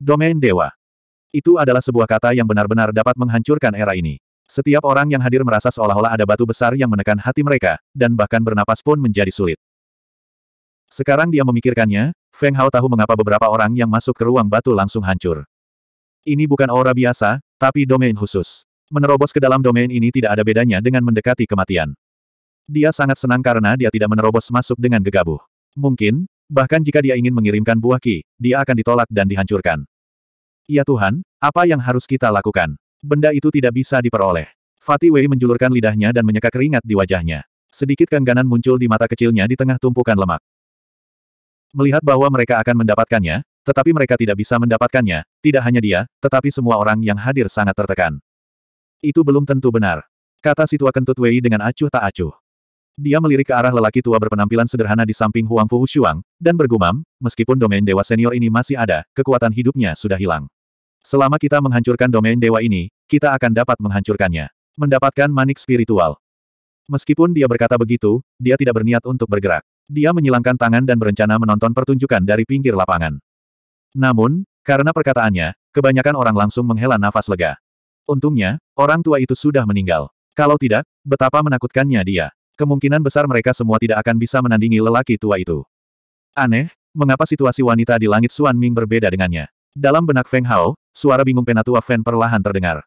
Domain Dewa. Itu adalah sebuah kata yang benar-benar dapat menghancurkan era ini. Setiap orang yang hadir merasa seolah-olah ada batu besar yang menekan hati mereka, dan bahkan bernapas pun menjadi sulit. Sekarang dia memikirkannya, Feng Hao tahu mengapa beberapa orang yang masuk ke ruang batu langsung hancur. Ini bukan aura biasa, tapi domain khusus. Menerobos ke dalam domain ini tidak ada bedanya dengan mendekati kematian. Dia sangat senang karena dia tidak menerobos masuk dengan gegabah. Mungkin, bahkan jika dia ingin mengirimkan buah ki, dia akan ditolak dan dihancurkan. Ya Tuhan, apa yang harus kita lakukan? Benda itu tidak bisa diperoleh. Fatih Wei menjulurkan lidahnya dan menyeka keringat di wajahnya. Sedikit kengganan muncul di mata kecilnya di tengah tumpukan lemak. Melihat bahwa mereka akan mendapatkannya, tetapi mereka tidak bisa mendapatkannya, tidak hanya dia, tetapi semua orang yang hadir sangat tertekan. Itu belum tentu benar. Kata si tua kentut Wei dengan acuh tak acuh. Dia melirik ke arah lelaki tua berpenampilan sederhana di samping Huang Fu Shuang, dan bergumam, meskipun domain dewa senior ini masih ada, kekuatan hidupnya sudah hilang. Selama kita menghancurkan domain dewa ini, kita akan dapat menghancurkannya. Mendapatkan manik spiritual. Meskipun dia berkata begitu, dia tidak berniat untuk bergerak. Dia menyilangkan tangan dan berencana menonton pertunjukan dari pinggir lapangan. Namun, karena perkataannya, kebanyakan orang langsung menghela nafas lega. Untungnya, orang tua itu sudah meninggal. Kalau tidak, betapa menakutkannya dia. Kemungkinan besar mereka semua tidak akan bisa menandingi lelaki tua itu. Aneh, mengapa situasi wanita di langit Suan Ming berbeda dengannya? Dalam benak Feng Hao, Suara bingung Penatua Fan perlahan terdengar.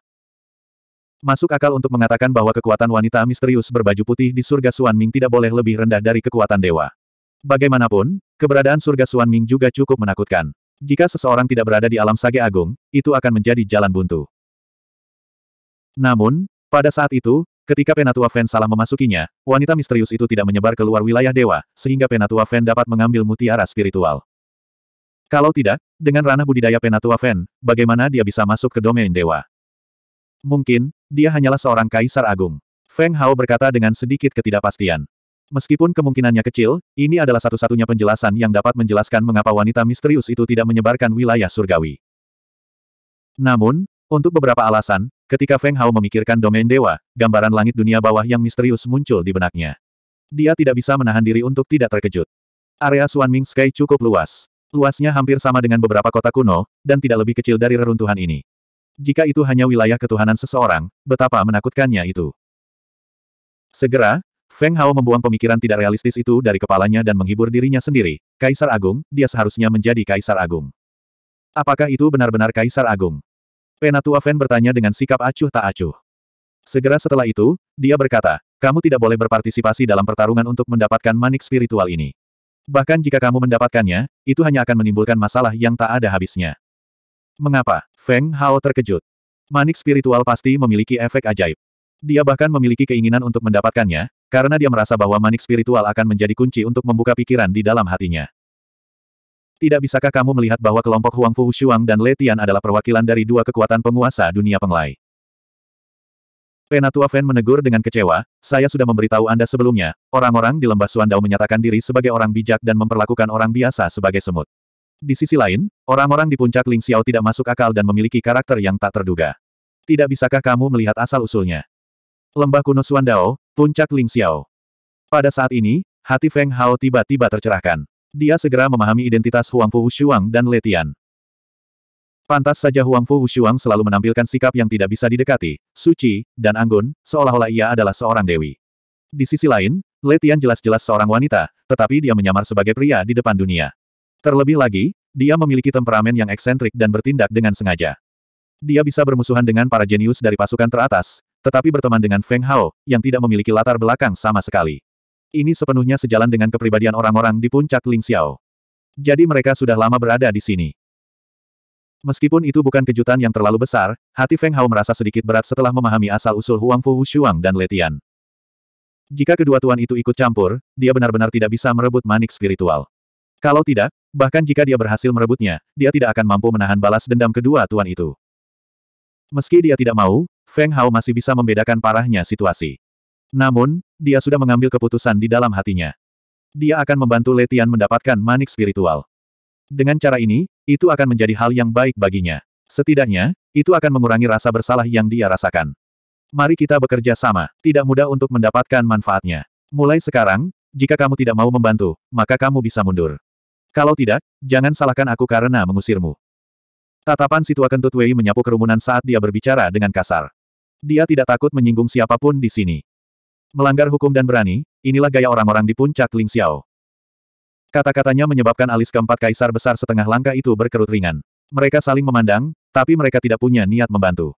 Masuk akal untuk mengatakan bahwa kekuatan wanita misterius berbaju putih di surga Suan Ming tidak boleh lebih rendah dari kekuatan dewa. Bagaimanapun, keberadaan surga Suan Ming juga cukup menakutkan. Jika seseorang tidak berada di alam sage agung, itu akan menjadi jalan buntu. Namun, pada saat itu, Ketika Penatua Fan salah memasukinya, wanita misterius itu tidak menyebar keluar wilayah dewa, sehingga Penatua Fan dapat mengambil mutiara spiritual. Kalau tidak, dengan ranah budidaya Penatua Fen, bagaimana dia bisa masuk ke domain dewa? Mungkin, dia hanyalah seorang kaisar agung. Feng Hao berkata dengan sedikit ketidakpastian. Meskipun kemungkinannya kecil, ini adalah satu-satunya penjelasan yang dapat menjelaskan mengapa wanita misterius itu tidak menyebarkan wilayah surgawi. Namun, untuk beberapa alasan, ketika Feng Hao memikirkan domain dewa, gambaran langit dunia bawah yang misterius muncul di benaknya. Dia tidak bisa menahan diri untuk tidak terkejut. Area Ming Sky cukup luas. Luasnya hampir sama dengan beberapa kota kuno, dan tidak lebih kecil dari reruntuhan ini. Jika itu hanya wilayah ketuhanan seseorang, betapa menakutkannya itu. Segera, Feng Hao membuang pemikiran tidak realistis itu dari kepalanya dan menghibur dirinya sendiri. Kaisar Agung, dia seharusnya menjadi Kaisar Agung. Apakah itu benar-benar Kaisar Agung? Penatua Feng bertanya dengan sikap acuh tak acuh. Segera setelah itu, dia berkata, kamu tidak boleh berpartisipasi dalam pertarungan untuk mendapatkan manik spiritual ini. Bahkan jika kamu mendapatkannya, itu hanya akan menimbulkan masalah yang tak ada habisnya. Mengapa? Feng Hao terkejut. Manik spiritual pasti memiliki efek ajaib. Dia bahkan memiliki keinginan untuk mendapatkannya, karena dia merasa bahwa manik spiritual akan menjadi kunci untuk membuka pikiran di dalam hatinya. Tidak bisakah kamu melihat bahwa kelompok Huang Fu Shuang dan Letian adalah perwakilan dari dua kekuatan penguasa dunia penglai? Penatua Fan menegur dengan kecewa, saya sudah memberitahu Anda sebelumnya, orang-orang di lembah Suandao menyatakan diri sebagai orang bijak dan memperlakukan orang biasa sebagai semut. Di sisi lain, orang-orang di puncak Ling Xiao tidak masuk akal dan memiliki karakter yang tak terduga. Tidak bisakah kamu melihat asal-usulnya? Lembah kuno Suandao, puncak Ling Xiao. Pada saat ini, hati Feng Hao tiba-tiba tercerahkan. Dia segera memahami identitas Huangfu Shuang dan Letian. Pantas saja Huang Fu Wushuang selalu menampilkan sikap yang tidak bisa didekati, suci, dan anggun, seolah-olah ia adalah seorang dewi. Di sisi lain, Letian jelas-jelas seorang wanita, tetapi dia menyamar sebagai pria di depan dunia. Terlebih lagi, dia memiliki temperamen yang eksentrik dan bertindak dengan sengaja. Dia bisa bermusuhan dengan para jenius dari pasukan teratas, tetapi berteman dengan Feng Hao, yang tidak memiliki latar belakang sama sekali. Ini sepenuhnya sejalan dengan kepribadian orang-orang di puncak Ling Xiao. Jadi mereka sudah lama berada di sini. Meskipun itu bukan kejutan yang terlalu besar, hati Feng Hao merasa sedikit berat setelah memahami asal-usul Huang Fu Wushuang dan Letian. Jika kedua tuan itu ikut campur, dia benar-benar tidak bisa merebut manik spiritual. Kalau tidak, bahkan jika dia berhasil merebutnya, dia tidak akan mampu menahan balas dendam kedua tuan itu. Meski dia tidak mau, Feng Hao masih bisa membedakan parahnya situasi. Namun, dia sudah mengambil keputusan di dalam hatinya. Dia akan membantu Letian mendapatkan manik spiritual. Dengan cara ini, itu akan menjadi hal yang baik baginya. Setidaknya, itu akan mengurangi rasa bersalah yang dia rasakan. Mari kita bekerja sama, tidak mudah untuk mendapatkan manfaatnya. Mulai sekarang, jika kamu tidak mau membantu, maka kamu bisa mundur. Kalau tidak, jangan salahkan aku karena mengusirmu. Tatapan tua Kentut Wei menyapu kerumunan saat dia berbicara dengan kasar. Dia tidak takut menyinggung siapapun di sini. Melanggar hukum dan berani, inilah gaya orang-orang di puncak Ling Xiao. Kata-katanya menyebabkan alis keempat kaisar besar setengah langkah itu berkerut ringan. Mereka saling memandang, tapi mereka tidak punya niat membantu.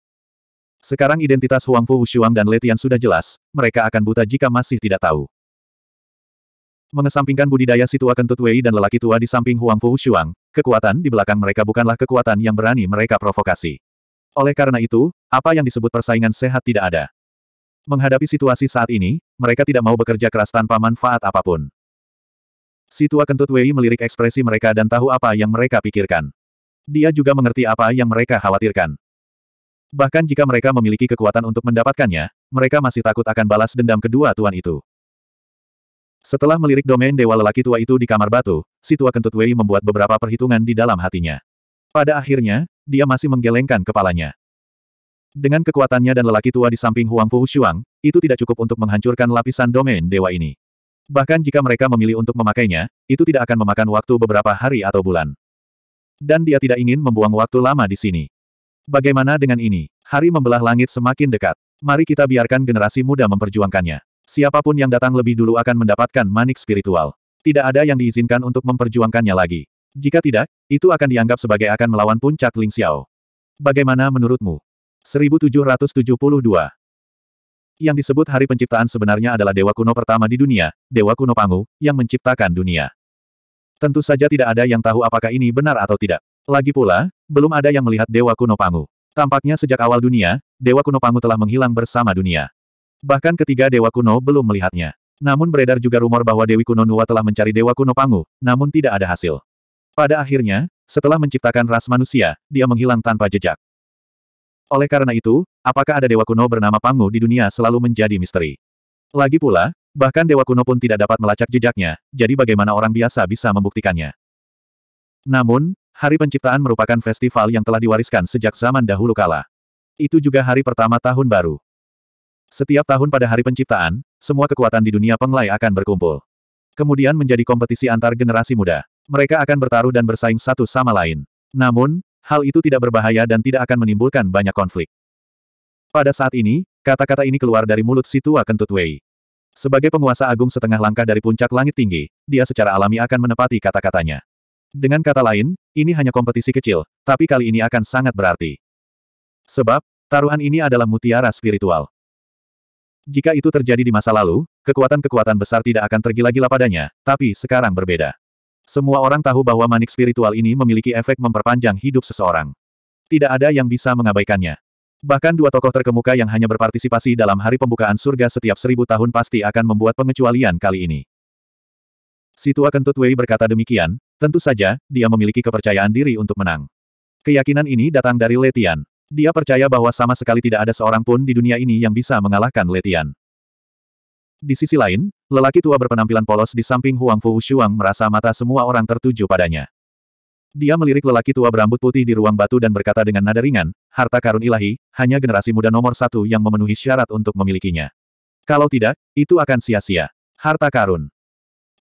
Sekarang identitas Huang Fu Wushuang dan Letian sudah jelas, mereka akan buta jika masih tidak tahu. Mengesampingkan budidaya si tua kentut Wei dan lelaki tua di samping Huang Fu Wushuang, kekuatan di belakang mereka bukanlah kekuatan yang berani mereka provokasi. Oleh karena itu, apa yang disebut persaingan sehat tidak ada. Menghadapi situasi saat ini, mereka tidak mau bekerja keras tanpa manfaat apapun. Si tua kentut Wei melirik ekspresi mereka dan tahu apa yang mereka pikirkan. Dia juga mengerti apa yang mereka khawatirkan. Bahkan jika mereka memiliki kekuatan untuk mendapatkannya, mereka masih takut akan balas dendam kedua tuan itu. Setelah melirik domain dewa lelaki tua itu di kamar batu, si tua kentut Wei membuat beberapa perhitungan di dalam hatinya. Pada akhirnya, dia masih menggelengkan kepalanya. Dengan kekuatannya dan lelaki tua di samping Huang Fu Shuang, itu tidak cukup untuk menghancurkan lapisan domain dewa ini. Bahkan jika mereka memilih untuk memakainya, itu tidak akan memakan waktu beberapa hari atau bulan. Dan dia tidak ingin membuang waktu lama di sini. Bagaimana dengan ini? Hari membelah langit semakin dekat. Mari kita biarkan generasi muda memperjuangkannya. Siapapun yang datang lebih dulu akan mendapatkan manik spiritual. Tidak ada yang diizinkan untuk memperjuangkannya lagi. Jika tidak, itu akan dianggap sebagai akan melawan puncak Ling Xiao. Bagaimana menurutmu? 1772 yang disebut hari penciptaan sebenarnya adalah dewa kuno pertama di dunia, dewa kuno Pangu, yang menciptakan dunia. Tentu saja tidak ada yang tahu apakah ini benar atau tidak. Lagi pula, belum ada yang melihat dewa kuno Pangu. Tampaknya sejak awal dunia, dewa kuno Pangu telah menghilang bersama dunia. Bahkan ketiga dewa kuno belum melihatnya. Namun beredar juga rumor bahwa Dewi Kuno Nuwa telah mencari dewa kuno Pangu, namun tidak ada hasil. Pada akhirnya, setelah menciptakan ras manusia, dia menghilang tanpa jejak. Oleh karena itu, apakah ada dewa kuno bernama Pangu di dunia selalu menjadi misteri. Lagi pula, bahkan dewa kuno pun tidak dapat melacak jejaknya, jadi bagaimana orang biasa bisa membuktikannya. Namun, hari penciptaan merupakan festival yang telah diwariskan sejak zaman dahulu kala. Itu juga hari pertama tahun baru. Setiap tahun pada hari penciptaan, semua kekuatan di dunia penglai akan berkumpul. Kemudian menjadi kompetisi antar generasi muda. Mereka akan bertaruh dan bersaing satu sama lain. Namun, hal itu tidak berbahaya dan tidak akan menimbulkan banyak konflik. Pada saat ini, kata-kata ini keluar dari mulut si tua kentut Wei. Sebagai penguasa agung setengah langkah dari puncak langit tinggi, dia secara alami akan menepati kata-katanya. Dengan kata lain, ini hanya kompetisi kecil, tapi kali ini akan sangat berarti. Sebab, taruhan ini adalah mutiara spiritual. Jika itu terjadi di masa lalu, kekuatan-kekuatan besar tidak akan tergila-gila padanya, tapi sekarang berbeda. Semua orang tahu bahwa manik spiritual ini memiliki efek memperpanjang hidup seseorang. Tidak ada yang bisa mengabaikannya. Bahkan dua tokoh terkemuka yang hanya berpartisipasi dalam hari pembukaan surga setiap seribu tahun pasti akan membuat pengecualian kali ini. Situa Kentut Wei berkata demikian, tentu saja, dia memiliki kepercayaan diri untuk menang. Keyakinan ini datang dari Letian. Dia percaya bahwa sama sekali tidak ada seorang pun di dunia ini yang bisa mengalahkan Letian. Di sisi lain, Lelaki tua berpenampilan polos di samping Huang Fu Shuang merasa mata semua orang tertuju padanya. Dia melirik lelaki tua berambut putih di ruang batu dan berkata dengan nada ringan, harta karun ilahi, hanya generasi muda nomor satu yang memenuhi syarat untuk memilikinya. Kalau tidak, itu akan sia-sia. Harta karun.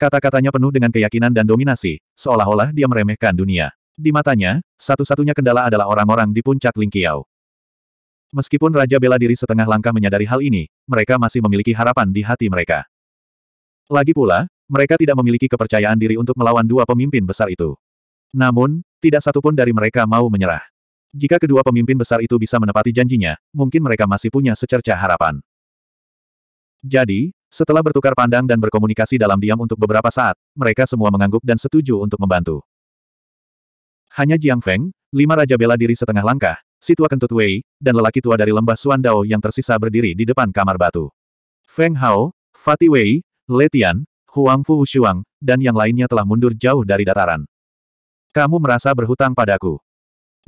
Kata-katanya penuh dengan keyakinan dan dominasi, seolah-olah dia meremehkan dunia. Di matanya, satu-satunya kendala adalah orang-orang di puncak Lingqiao. Meskipun Raja bela diri setengah langkah menyadari hal ini, mereka masih memiliki harapan di hati mereka. Lagi pula, mereka tidak memiliki kepercayaan diri untuk melawan dua pemimpin besar itu. Namun, tidak satupun dari mereka mau menyerah. Jika kedua pemimpin besar itu bisa menepati janjinya, mungkin mereka masih punya secerca harapan. Jadi, setelah bertukar pandang dan berkomunikasi dalam diam untuk beberapa saat, mereka semua mengangguk dan setuju untuk membantu. Hanya Jiang Feng, lima raja bela diri setengah langkah, si tua kentut Wei, dan lelaki tua dari lembah Suandao yang tersisa berdiri di depan kamar batu. Feng Hao, Fatih Wei, Letian, Huang Fu Shuang, dan yang lainnya telah mundur jauh dari dataran. Kamu merasa berhutang padaku.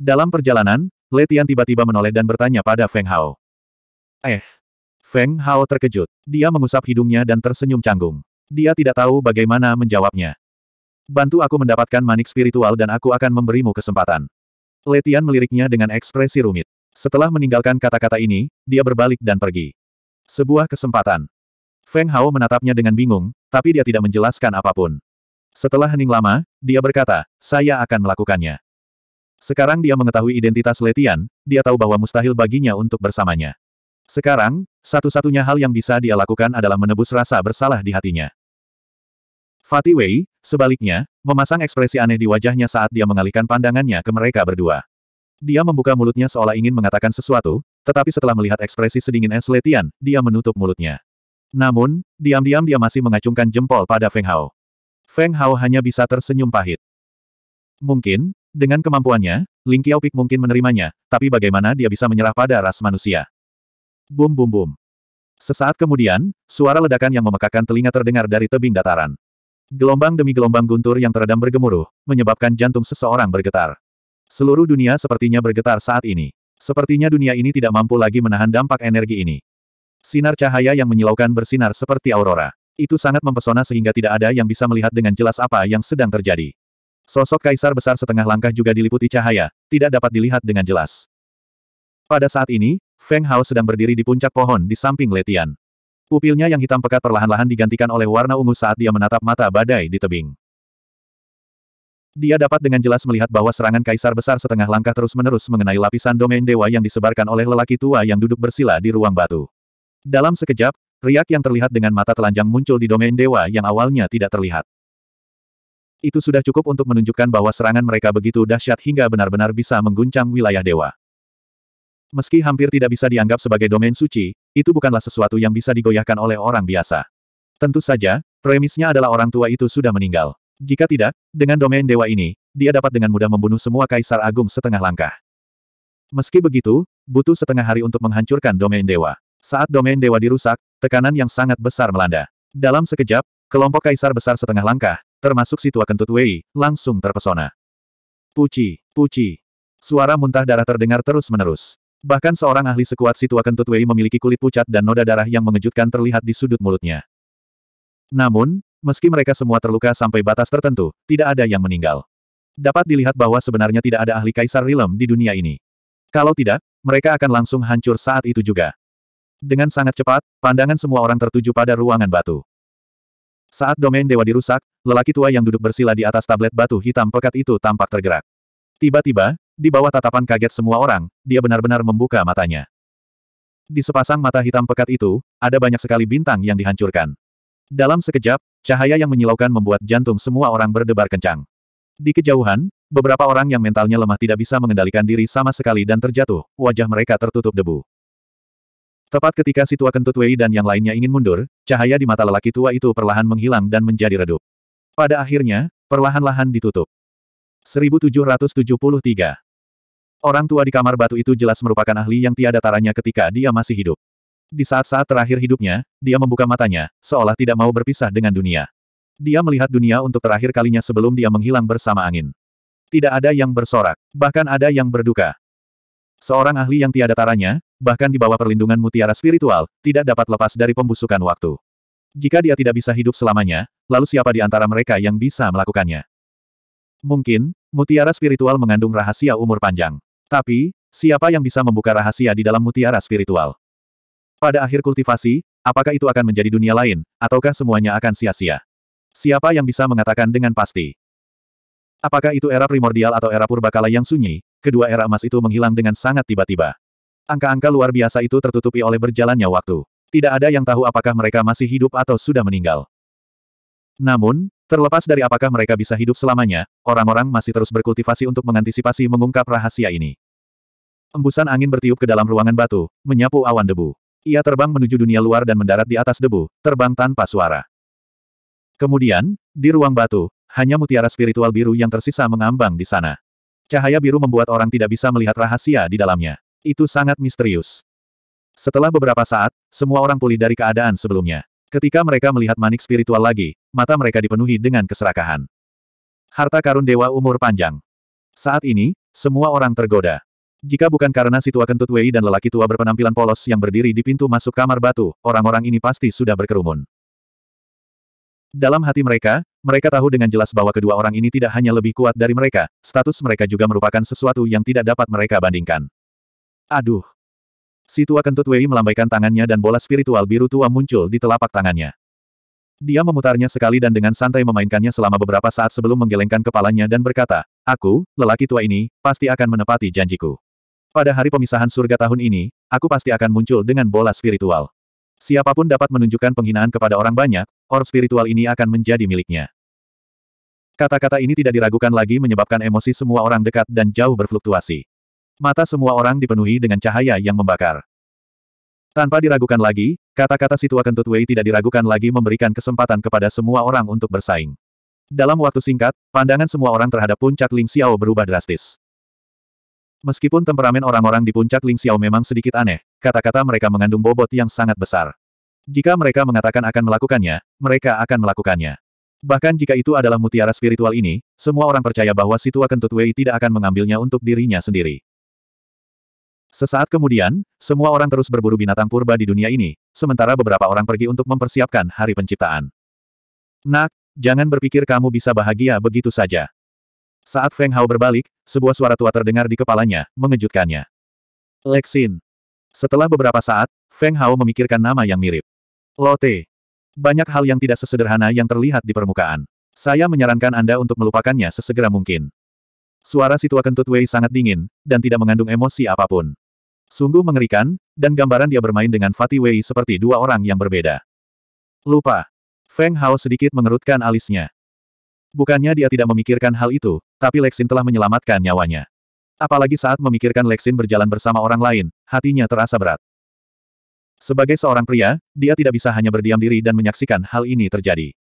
Dalam perjalanan, Letian tiba-tiba menoleh dan bertanya pada Feng Hao. Eh. Feng Hao terkejut. Dia mengusap hidungnya dan tersenyum canggung. Dia tidak tahu bagaimana menjawabnya. Bantu aku mendapatkan manik spiritual dan aku akan memberimu kesempatan. Letian meliriknya dengan ekspresi rumit. Setelah meninggalkan kata-kata ini, dia berbalik dan pergi. Sebuah kesempatan. Feng Hao menatapnya dengan bingung, tapi dia tidak menjelaskan apapun. Setelah hening lama, dia berkata, saya akan melakukannya. Sekarang dia mengetahui identitas Letian, dia tahu bahwa mustahil baginya untuk bersamanya. Sekarang, satu-satunya hal yang bisa dia lakukan adalah menebus rasa bersalah di hatinya. Fatih Wei, sebaliknya, memasang ekspresi aneh di wajahnya saat dia mengalihkan pandangannya ke mereka berdua. Dia membuka mulutnya seolah ingin mengatakan sesuatu, tetapi setelah melihat ekspresi sedingin es Letian, dia menutup mulutnya. Namun, diam-diam dia masih mengacungkan jempol pada Feng Hao. Feng Hao hanya bisa tersenyum pahit. Mungkin, dengan kemampuannya, Ling Qiaopik mungkin menerimanya, tapi bagaimana dia bisa menyerah pada ras manusia? Bum bum bum. Sesaat kemudian, suara ledakan yang memekakan telinga terdengar dari tebing dataran. Gelombang demi gelombang guntur yang teredam bergemuruh, menyebabkan jantung seseorang bergetar. Seluruh dunia sepertinya bergetar saat ini. Sepertinya dunia ini tidak mampu lagi menahan dampak energi ini. Sinar cahaya yang menyilaukan bersinar seperti aurora. Itu sangat mempesona sehingga tidak ada yang bisa melihat dengan jelas apa yang sedang terjadi. Sosok kaisar besar setengah langkah juga diliputi cahaya, tidak dapat dilihat dengan jelas. Pada saat ini, Feng Hao sedang berdiri di puncak pohon di samping Letian. Pupilnya yang hitam pekat perlahan-lahan digantikan oleh warna ungu saat dia menatap mata badai di tebing. Dia dapat dengan jelas melihat bahwa serangan kaisar besar setengah langkah terus-menerus mengenai lapisan domain dewa yang disebarkan oleh lelaki tua yang duduk bersila di ruang batu. Dalam sekejap, riak yang terlihat dengan mata telanjang muncul di domain dewa yang awalnya tidak terlihat. Itu sudah cukup untuk menunjukkan bahwa serangan mereka begitu dahsyat hingga benar-benar bisa mengguncang wilayah dewa. Meski hampir tidak bisa dianggap sebagai domain suci, itu bukanlah sesuatu yang bisa digoyahkan oleh orang biasa. Tentu saja, premisnya adalah orang tua itu sudah meninggal. Jika tidak, dengan domain dewa ini, dia dapat dengan mudah membunuh semua kaisar agung setengah langkah. Meski begitu, butuh setengah hari untuk menghancurkan domain dewa. Saat domain dewa dirusak, tekanan yang sangat besar melanda. Dalam sekejap, kelompok kaisar besar setengah langkah, termasuk si tua kentut Wei, langsung terpesona. Puci, puci. Suara muntah darah terdengar terus-menerus. Bahkan seorang ahli sekuat si tua kentut Wei memiliki kulit pucat dan noda darah yang mengejutkan terlihat di sudut mulutnya. Namun, meski mereka semua terluka sampai batas tertentu, tidak ada yang meninggal. Dapat dilihat bahwa sebenarnya tidak ada ahli kaisar Rilem di dunia ini. Kalau tidak, mereka akan langsung hancur saat itu juga. Dengan sangat cepat, pandangan semua orang tertuju pada ruangan batu. Saat domain dewa dirusak, lelaki tua yang duduk bersila di atas tablet batu hitam pekat itu tampak tergerak. Tiba-tiba, di bawah tatapan kaget semua orang, dia benar-benar membuka matanya. Di sepasang mata hitam pekat itu, ada banyak sekali bintang yang dihancurkan. Dalam sekejap, cahaya yang menyilaukan membuat jantung semua orang berdebar kencang. Di kejauhan, beberapa orang yang mentalnya lemah tidak bisa mengendalikan diri sama sekali dan terjatuh, wajah mereka tertutup debu. Tepat ketika si tua kentut Wei dan yang lainnya ingin mundur, cahaya di mata lelaki tua itu perlahan menghilang dan menjadi redup. Pada akhirnya, perlahan-lahan ditutup. 1773 Orang tua di kamar batu itu jelas merupakan ahli yang tiada taranya ketika dia masih hidup. Di saat-saat terakhir hidupnya, dia membuka matanya, seolah tidak mau berpisah dengan dunia. Dia melihat dunia untuk terakhir kalinya sebelum dia menghilang bersama angin. Tidak ada yang bersorak, bahkan ada yang berduka. Seorang ahli yang tiada taranya, bahkan di bawah perlindungan mutiara spiritual, tidak dapat lepas dari pembusukan waktu. Jika dia tidak bisa hidup selamanya, lalu siapa di antara mereka yang bisa melakukannya? Mungkin, mutiara spiritual mengandung rahasia umur panjang. Tapi, siapa yang bisa membuka rahasia di dalam mutiara spiritual? Pada akhir kultivasi, apakah itu akan menjadi dunia lain, ataukah semuanya akan sia-sia? Siapa yang bisa mengatakan dengan pasti? Apakah itu era primordial atau era purbakala yang sunyi, kedua era emas itu menghilang dengan sangat tiba-tiba. Angka-angka luar biasa itu tertutupi oleh berjalannya waktu. Tidak ada yang tahu apakah mereka masih hidup atau sudah meninggal. Namun, terlepas dari apakah mereka bisa hidup selamanya, orang-orang masih terus berkultivasi untuk mengantisipasi mengungkap rahasia ini. Embusan angin bertiup ke dalam ruangan batu, menyapu awan debu. Ia terbang menuju dunia luar dan mendarat di atas debu, terbang tanpa suara. Kemudian, di ruang batu, hanya mutiara spiritual biru yang tersisa mengambang di sana. Cahaya biru membuat orang tidak bisa melihat rahasia di dalamnya. Itu sangat misterius. Setelah beberapa saat, semua orang pulih dari keadaan sebelumnya. Ketika mereka melihat manik spiritual lagi, mata mereka dipenuhi dengan keserakahan. Harta karun dewa umur panjang. Saat ini, semua orang tergoda. Jika bukan karena si tua kentut Wei dan lelaki tua berpenampilan polos yang berdiri di pintu masuk kamar batu, orang-orang ini pasti sudah berkerumun. Dalam hati mereka, mereka tahu dengan jelas bahwa kedua orang ini tidak hanya lebih kuat dari mereka, status mereka juga merupakan sesuatu yang tidak dapat mereka bandingkan. Aduh. Si tua kentut Wei melambaikan tangannya dan bola spiritual biru tua muncul di telapak tangannya. Dia memutarnya sekali dan dengan santai memainkannya selama beberapa saat sebelum menggelengkan kepalanya dan berkata, Aku, lelaki tua ini, pasti akan menepati janjiku. Pada hari pemisahan surga tahun ini, aku pasti akan muncul dengan bola spiritual. Siapapun dapat menunjukkan penghinaan kepada orang banyak, orb spiritual ini akan menjadi miliknya. Kata-kata ini tidak diragukan lagi menyebabkan emosi semua orang dekat dan jauh berfluktuasi. Mata semua orang dipenuhi dengan cahaya yang membakar. Tanpa diragukan lagi, kata-kata si tua kentut Wei tidak diragukan lagi memberikan kesempatan kepada semua orang untuk bersaing. Dalam waktu singkat, pandangan semua orang terhadap puncak Ling Xiao berubah drastis. Meskipun temperamen orang-orang di puncak Ling Xiao memang sedikit aneh, kata-kata mereka mengandung bobot yang sangat besar. Jika mereka mengatakan akan melakukannya, mereka akan melakukannya. Bahkan jika itu adalah mutiara spiritual ini, semua orang percaya bahwa si tua kentut Wei tidak akan mengambilnya untuk dirinya sendiri. Sesaat kemudian, semua orang terus berburu binatang purba di dunia ini, sementara beberapa orang pergi untuk mempersiapkan hari penciptaan. Nak, jangan berpikir kamu bisa bahagia begitu saja. Saat Feng Hao berbalik, sebuah suara tua terdengar di kepalanya, mengejutkannya. Lexin. Setelah beberapa saat, Feng Hao memikirkan nama yang mirip. Lotte. Banyak hal yang tidak sesederhana yang terlihat di permukaan. Saya menyarankan Anda untuk melupakannya sesegera mungkin. Suara Situa Kentut Wei sangat dingin, dan tidak mengandung emosi apapun. Sungguh mengerikan, dan gambaran dia bermain dengan Fatih Wei seperti dua orang yang berbeda. Lupa. Feng Hao sedikit mengerutkan alisnya. Bukannya dia tidak memikirkan hal itu, tapi Lexin telah menyelamatkan nyawanya. Apalagi saat memikirkan Lexin berjalan bersama orang lain, hatinya terasa berat. Sebagai seorang pria, dia tidak bisa hanya berdiam diri dan menyaksikan hal ini terjadi.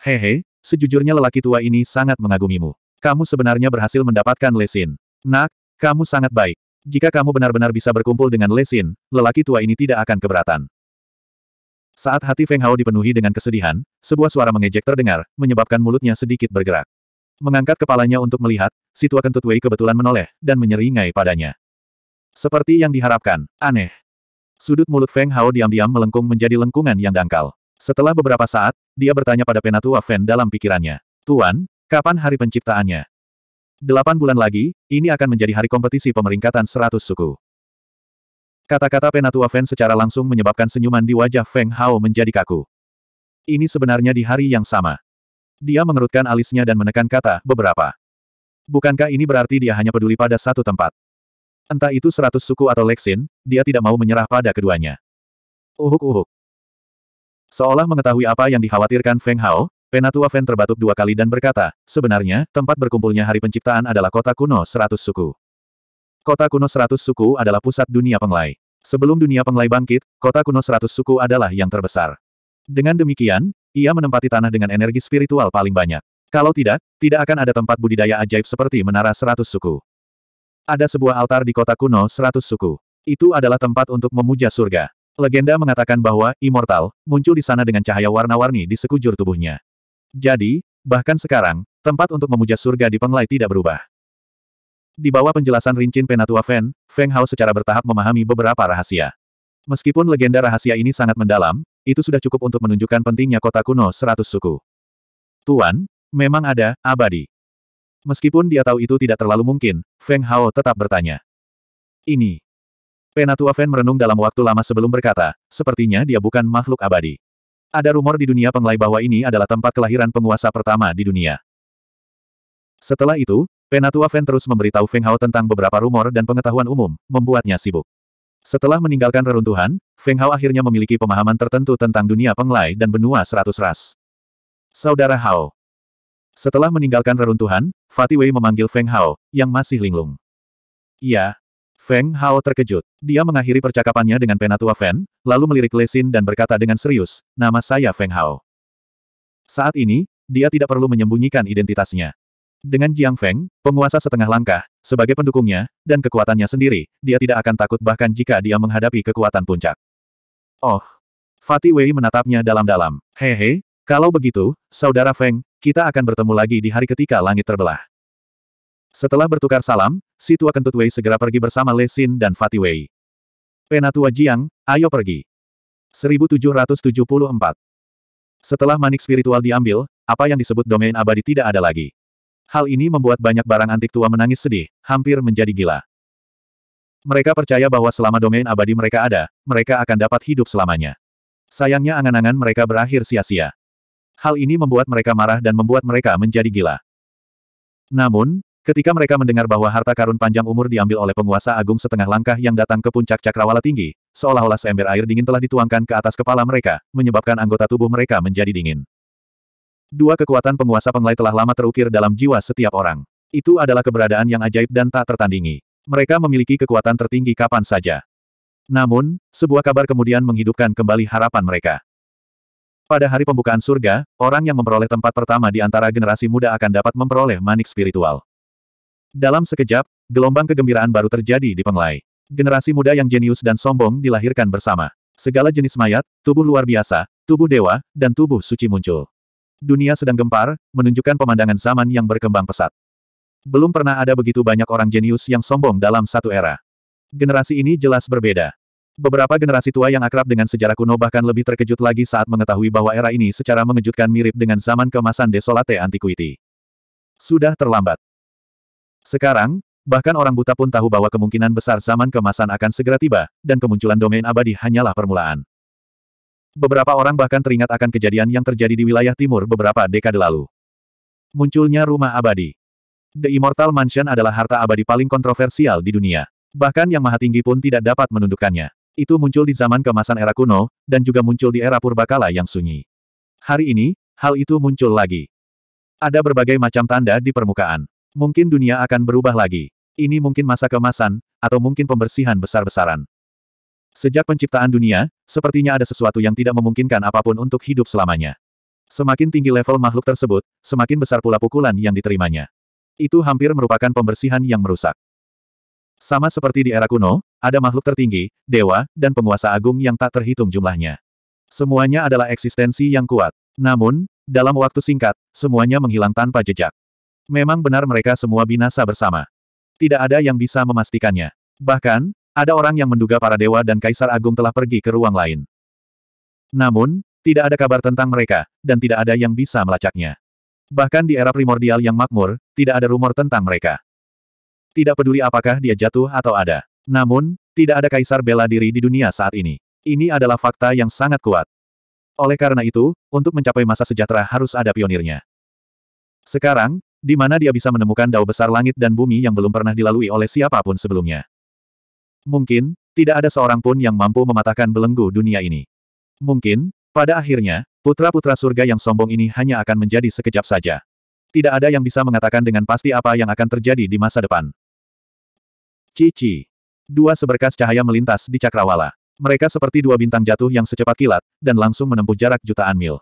Hehe, sejujurnya lelaki tua ini sangat mengagumimu. Kamu sebenarnya berhasil mendapatkan lesin. Nak, kamu sangat baik. Jika kamu benar-benar bisa berkumpul dengan lesin, lelaki tua ini tidak akan keberatan. Saat hati Feng Hao dipenuhi dengan kesedihan, sebuah suara mengejek terdengar, menyebabkan mulutnya sedikit bergerak. Mengangkat kepalanya untuk melihat, si tua kentut Wei kebetulan menoleh, dan menyeringai padanya. Seperti yang diharapkan, aneh. Sudut mulut Feng Hao diam-diam melengkung menjadi lengkungan yang dangkal. Setelah beberapa saat, dia bertanya pada penatua Feng dalam pikirannya. Tuan, Kapan hari penciptaannya? Delapan bulan lagi, ini akan menjadi hari kompetisi pemeringkatan seratus suku. Kata-kata Penatua Feng secara langsung menyebabkan senyuman di wajah Feng Hao menjadi kaku. Ini sebenarnya di hari yang sama. Dia mengerutkan alisnya dan menekan kata, beberapa. Bukankah ini berarti dia hanya peduli pada satu tempat? Entah itu seratus suku atau Lexin, dia tidak mau menyerah pada keduanya. Uhuk-uhuk. Seolah mengetahui apa yang dikhawatirkan Feng Hao, Penatua Fen terbatuk dua kali dan berkata, sebenarnya, tempat berkumpulnya hari penciptaan adalah kota kuno seratus suku. Kota kuno seratus suku adalah pusat dunia penglai. Sebelum dunia penglai bangkit, kota kuno seratus suku adalah yang terbesar. Dengan demikian, ia menempati tanah dengan energi spiritual paling banyak. Kalau tidak, tidak akan ada tempat budidaya ajaib seperti menara seratus suku. Ada sebuah altar di kota kuno seratus suku. Itu adalah tempat untuk memuja surga. Legenda mengatakan bahwa, Immortal, muncul di sana dengan cahaya warna-warni di sekujur tubuhnya. Jadi, bahkan sekarang, tempat untuk memuja surga di Penglai tidak berubah. Di bawah penjelasan rincin Penatua Fen, Feng Hao secara bertahap memahami beberapa rahasia. Meskipun legenda rahasia ini sangat mendalam, itu sudah cukup untuk menunjukkan pentingnya kota kuno seratus suku. Tuan, memang ada, abadi. Meskipun dia tahu itu tidak terlalu mungkin, Feng Hao tetap bertanya. Ini. Penatua Fen merenung dalam waktu lama sebelum berkata, sepertinya dia bukan makhluk abadi. Ada rumor di dunia penglai bahwa ini adalah tempat kelahiran penguasa pertama di dunia. Setelah itu, Penatua Fen terus memberitahu Feng Hao tentang beberapa rumor dan pengetahuan umum, membuatnya sibuk. Setelah meninggalkan reruntuhan, Feng Hao akhirnya memiliki pemahaman tertentu tentang dunia penglai dan benua seratus ras. Saudara Hao. Setelah meninggalkan reruntuhan, Fatih Wei memanggil Feng Hao, yang masih linglung. Iya, Feng Hao terkejut. Dia mengakhiri percakapannya dengan penatua Feng, lalu melirik Lesin dan berkata dengan serius, nama saya Feng Hao. Saat ini, dia tidak perlu menyembunyikan identitasnya. Dengan Jiang Feng, penguasa setengah langkah, sebagai pendukungnya, dan kekuatannya sendiri, dia tidak akan takut bahkan jika dia menghadapi kekuatan puncak. Oh. Fatih Wei menatapnya dalam-dalam. Hehe, kalau begitu, saudara Feng, kita akan bertemu lagi di hari ketika langit terbelah. Setelah bertukar salam, si tua kentut Wei segera pergi bersama Le Xin dan Fatih Wei. Penatua Jiang, ayo pergi. 1774. Setelah manik spiritual diambil, apa yang disebut domain abadi tidak ada lagi. Hal ini membuat banyak barang antik tua menangis sedih, hampir menjadi gila. Mereka percaya bahwa selama domain abadi mereka ada, mereka akan dapat hidup selamanya. Sayangnya angan-angan mereka berakhir sia-sia. Hal ini membuat mereka marah dan membuat mereka menjadi gila. Namun, Ketika mereka mendengar bahwa harta karun panjang umur diambil oleh penguasa agung setengah langkah yang datang ke puncak cakrawala tinggi, seolah-olah seember air dingin telah dituangkan ke atas kepala mereka, menyebabkan anggota tubuh mereka menjadi dingin. Dua kekuatan penguasa penglai telah lama terukir dalam jiwa setiap orang. Itu adalah keberadaan yang ajaib dan tak tertandingi. Mereka memiliki kekuatan tertinggi kapan saja. Namun, sebuah kabar kemudian menghidupkan kembali harapan mereka. Pada hari pembukaan surga, orang yang memperoleh tempat pertama di antara generasi muda akan dapat memperoleh manik spiritual. Dalam sekejap, gelombang kegembiraan baru terjadi di Penglai. Generasi muda yang jenius dan sombong dilahirkan bersama. Segala jenis mayat, tubuh luar biasa, tubuh dewa, dan tubuh suci muncul. Dunia sedang gempar, menunjukkan pemandangan zaman yang berkembang pesat. Belum pernah ada begitu banyak orang jenius yang sombong dalam satu era. Generasi ini jelas berbeda. Beberapa generasi tua yang akrab dengan sejarah kuno bahkan lebih terkejut lagi saat mengetahui bahwa era ini secara mengejutkan mirip dengan zaman kemasan desolate antiquity. Sudah terlambat. Sekarang, bahkan orang buta pun tahu bahwa kemungkinan besar zaman kemasan akan segera tiba, dan kemunculan domain abadi hanyalah permulaan. Beberapa orang bahkan teringat akan kejadian yang terjadi di wilayah timur beberapa dekade lalu. Munculnya rumah abadi. The Immortal Mansion adalah harta abadi paling kontroversial di dunia. Bahkan yang maha tinggi pun tidak dapat menundukkannya. Itu muncul di zaman kemasan era kuno, dan juga muncul di era purbakala yang sunyi. Hari ini, hal itu muncul lagi. Ada berbagai macam tanda di permukaan. Mungkin dunia akan berubah lagi. Ini mungkin masa kemasan, atau mungkin pembersihan besar-besaran. Sejak penciptaan dunia, sepertinya ada sesuatu yang tidak memungkinkan apapun untuk hidup selamanya. Semakin tinggi level makhluk tersebut, semakin besar pula pukulan yang diterimanya. Itu hampir merupakan pembersihan yang merusak. Sama seperti di era kuno, ada makhluk tertinggi, dewa, dan penguasa agung yang tak terhitung jumlahnya. Semuanya adalah eksistensi yang kuat. Namun, dalam waktu singkat, semuanya menghilang tanpa jejak. Memang benar mereka semua binasa bersama. Tidak ada yang bisa memastikannya. Bahkan, ada orang yang menduga para dewa dan kaisar agung telah pergi ke ruang lain. Namun, tidak ada kabar tentang mereka, dan tidak ada yang bisa melacaknya. Bahkan di era primordial yang makmur, tidak ada rumor tentang mereka. Tidak peduli apakah dia jatuh atau ada. Namun, tidak ada kaisar bela diri di dunia saat ini. Ini adalah fakta yang sangat kuat. Oleh karena itu, untuk mencapai masa sejahtera harus ada pionirnya. Sekarang, di mana dia bisa menemukan dao besar langit dan bumi yang belum pernah dilalui oleh siapapun sebelumnya. Mungkin, tidak ada seorang pun yang mampu mematahkan belenggu dunia ini. Mungkin, pada akhirnya, putra-putra surga yang sombong ini hanya akan menjadi sekejap saja. Tidak ada yang bisa mengatakan dengan pasti apa yang akan terjadi di masa depan. Cici. Dua seberkas cahaya melintas di cakrawala. Mereka seperti dua bintang jatuh yang secepat kilat, dan langsung menempuh jarak jutaan mil.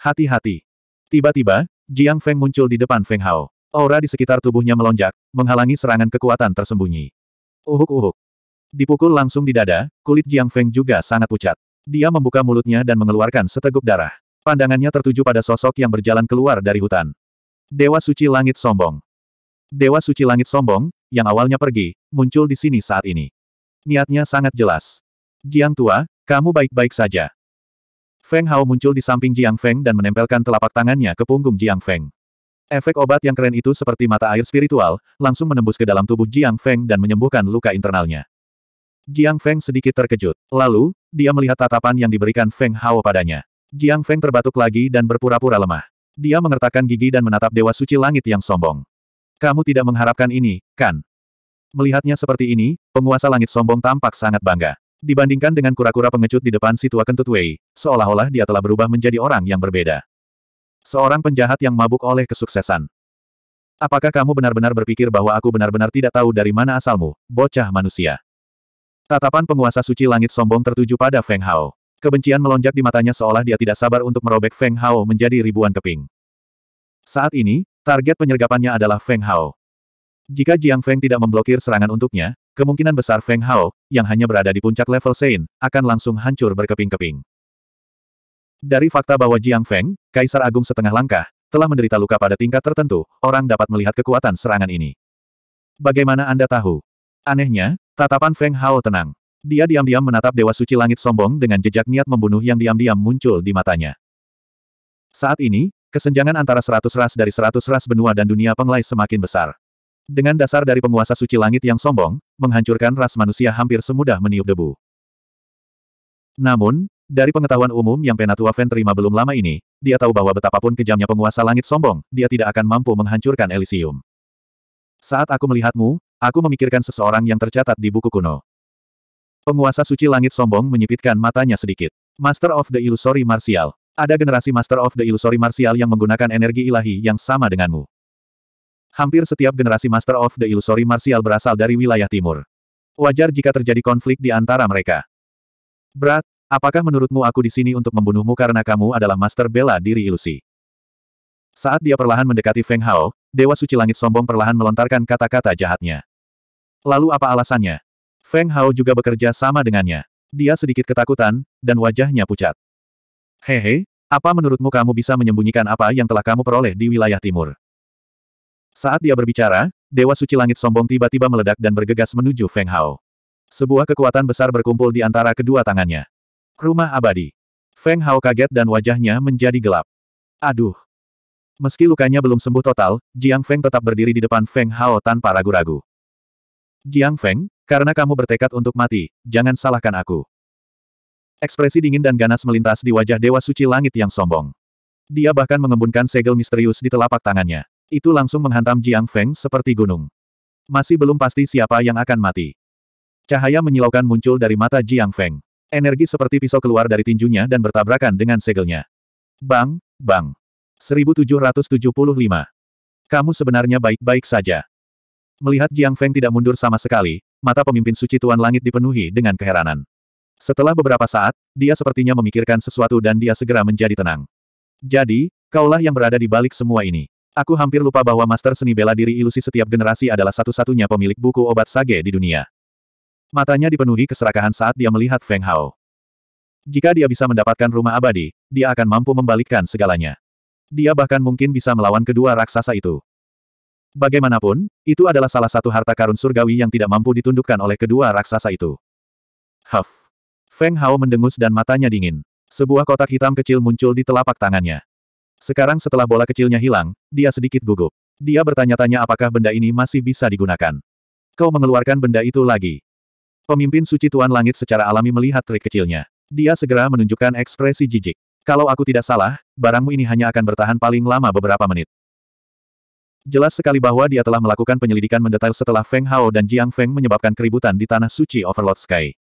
Hati-hati. Tiba-tiba, Jiang Feng muncul di depan Feng Hao. Aura di sekitar tubuhnya melonjak, menghalangi serangan kekuatan tersembunyi. Uhuk-uhuk. Dipukul langsung di dada, kulit Jiang Feng juga sangat pucat. Dia membuka mulutnya dan mengeluarkan seteguk darah. Pandangannya tertuju pada sosok yang berjalan keluar dari hutan. Dewa Suci Langit Sombong. Dewa Suci Langit Sombong, yang awalnya pergi, muncul di sini saat ini. Niatnya sangat jelas. Jiang Tua, kamu baik-baik saja. Feng Hao muncul di samping Jiang Feng dan menempelkan telapak tangannya ke punggung Jiang Feng. Efek obat yang keren itu seperti mata air spiritual, langsung menembus ke dalam tubuh Jiang Feng dan menyembuhkan luka internalnya. Jiang Feng sedikit terkejut. Lalu, dia melihat tatapan yang diberikan Feng Hao padanya. Jiang Feng terbatuk lagi dan berpura-pura lemah. Dia mengertakkan gigi dan menatap Dewa Suci Langit yang sombong. Kamu tidak mengharapkan ini, kan? Melihatnya seperti ini, penguasa langit sombong tampak sangat bangga. Dibandingkan dengan kura-kura pengecut di depan si tua kentut Wei, seolah-olah dia telah berubah menjadi orang yang berbeda. Seorang penjahat yang mabuk oleh kesuksesan. Apakah kamu benar-benar berpikir bahwa aku benar-benar tidak tahu dari mana asalmu, bocah manusia? Tatapan penguasa suci langit sombong tertuju pada Feng Hao. Kebencian melonjak di matanya seolah dia tidak sabar untuk merobek Feng Hao menjadi ribuan keping. Saat ini, target penyergapannya adalah Feng Hao. Jika Jiang Feng tidak memblokir serangan untuknya, Kemungkinan besar Feng Hao, yang hanya berada di puncak level Sein, akan langsung hancur berkeping-keping. Dari fakta bahwa Jiang Feng, Kaisar Agung setengah langkah, telah menderita luka pada tingkat tertentu, orang dapat melihat kekuatan serangan ini. Bagaimana Anda tahu? Anehnya, tatapan Feng Hao tenang. Dia diam-diam menatap Dewa Suci Langit sombong dengan jejak niat membunuh yang diam-diam muncul di matanya. Saat ini, kesenjangan antara seratus ras dari seratus ras benua dan dunia penglai semakin besar. Dengan dasar dari penguasa suci langit yang sombong, menghancurkan ras manusia hampir semudah meniup debu. Namun, dari pengetahuan umum yang Penatua Fen terima belum lama ini, dia tahu bahwa betapapun kejamnya penguasa langit sombong, dia tidak akan mampu menghancurkan Elysium. Saat aku melihatmu, aku memikirkan seseorang yang tercatat di buku kuno. Penguasa suci langit sombong menyipitkan matanya sedikit. Master of the Illusory Martial. Ada generasi Master of the Illusory Martial yang menggunakan energi ilahi yang sama denganmu. Hampir setiap generasi Master of the Illusory Martial berasal dari wilayah timur. Wajar jika terjadi konflik di antara mereka. Berat, apakah menurutmu aku di sini untuk membunuhmu karena kamu adalah Master Bela Diri Ilusi? Saat dia perlahan mendekati Feng Hao, Dewa Suci Langit Sombong perlahan melontarkan kata-kata jahatnya. Lalu apa alasannya? Feng Hao juga bekerja sama dengannya. Dia sedikit ketakutan, dan wajahnya pucat. Hehe, apa menurutmu kamu bisa menyembunyikan apa yang telah kamu peroleh di wilayah timur? Saat dia berbicara, Dewa Suci Langit Sombong tiba-tiba meledak dan bergegas menuju Feng Hao. Sebuah kekuatan besar berkumpul di antara kedua tangannya. Rumah abadi. Feng Hao kaget dan wajahnya menjadi gelap. Aduh. Meski lukanya belum sembuh total, Jiang Feng tetap berdiri di depan Feng Hao tanpa ragu-ragu. Jiang Feng, karena kamu bertekad untuk mati, jangan salahkan aku. Ekspresi dingin dan ganas melintas di wajah Dewa Suci Langit yang sombong. Dia bahkan mengembunkan segel misterius di telapak tangannya. Itu langsung menghantam Jiang Feng seperti gunung. Masih belum pasti siapa yang akan mati. Cahaya menyilaukan muncul dari mata Jiang Feng. Energi seperti pisau keluar dari tinjunya dan bertabrakan dengan segelnya. Bang, bang. 1775. Kamu sebenarnya baik-baik saja. Melihat Jiang Feng tidak mundur sama sekali, mata pemimpin suci Tuan Langit dipenuhi dengan keheranan. Setelah beberapa saat, dia sepertinya memikirkan sesuatu dan dia segera menjadi tenang. Jadi, kaulah yang berada di balik semua ini. Aku hampir lupa bahwa master seni bela diri ilusi setiap generasi adalah satu-satunya pemilik buku obat sage di dunia. Matanya dipenuhi keserakahan saat dia melihat Feng Hao. Jika dia bisa mendapatkan rumah abadi, dia akan mampu membalikkan segalanya. Dia bahkan mungkin bisa melawan kedua raksasa itu. Bagaimanapun, itu adalah salah satu harta karun surgawi yang tidak mampu ditundukkan oleh kedua raksasa itu. Huff. Feng Hao mendengus dan matanya dingin. Sebuah kotak hitam kecil muncul di telapak tangannya. Sekarang setelah bola kecilnya hilang, dia sedikit gugup. Dia bertanya-tanya apakah benda ini masih bisa digunakan. Kau mengeluarkan benda itu lagi. Pemimpin suci Tuan Langit secara alami melihat trik kecilnya. Dia segera menunjukkan ekspresi jijik. Kalau aku tidak salah, barangmu ini hanya akan bertahan paling lama beberapa menit. Jelas sekali bahwa dia telah melakukan penyelidikan mendetail setelah Feng Hao dan Jiang Feng menyebabkan keributan di Tanah Suci Overlord Sky.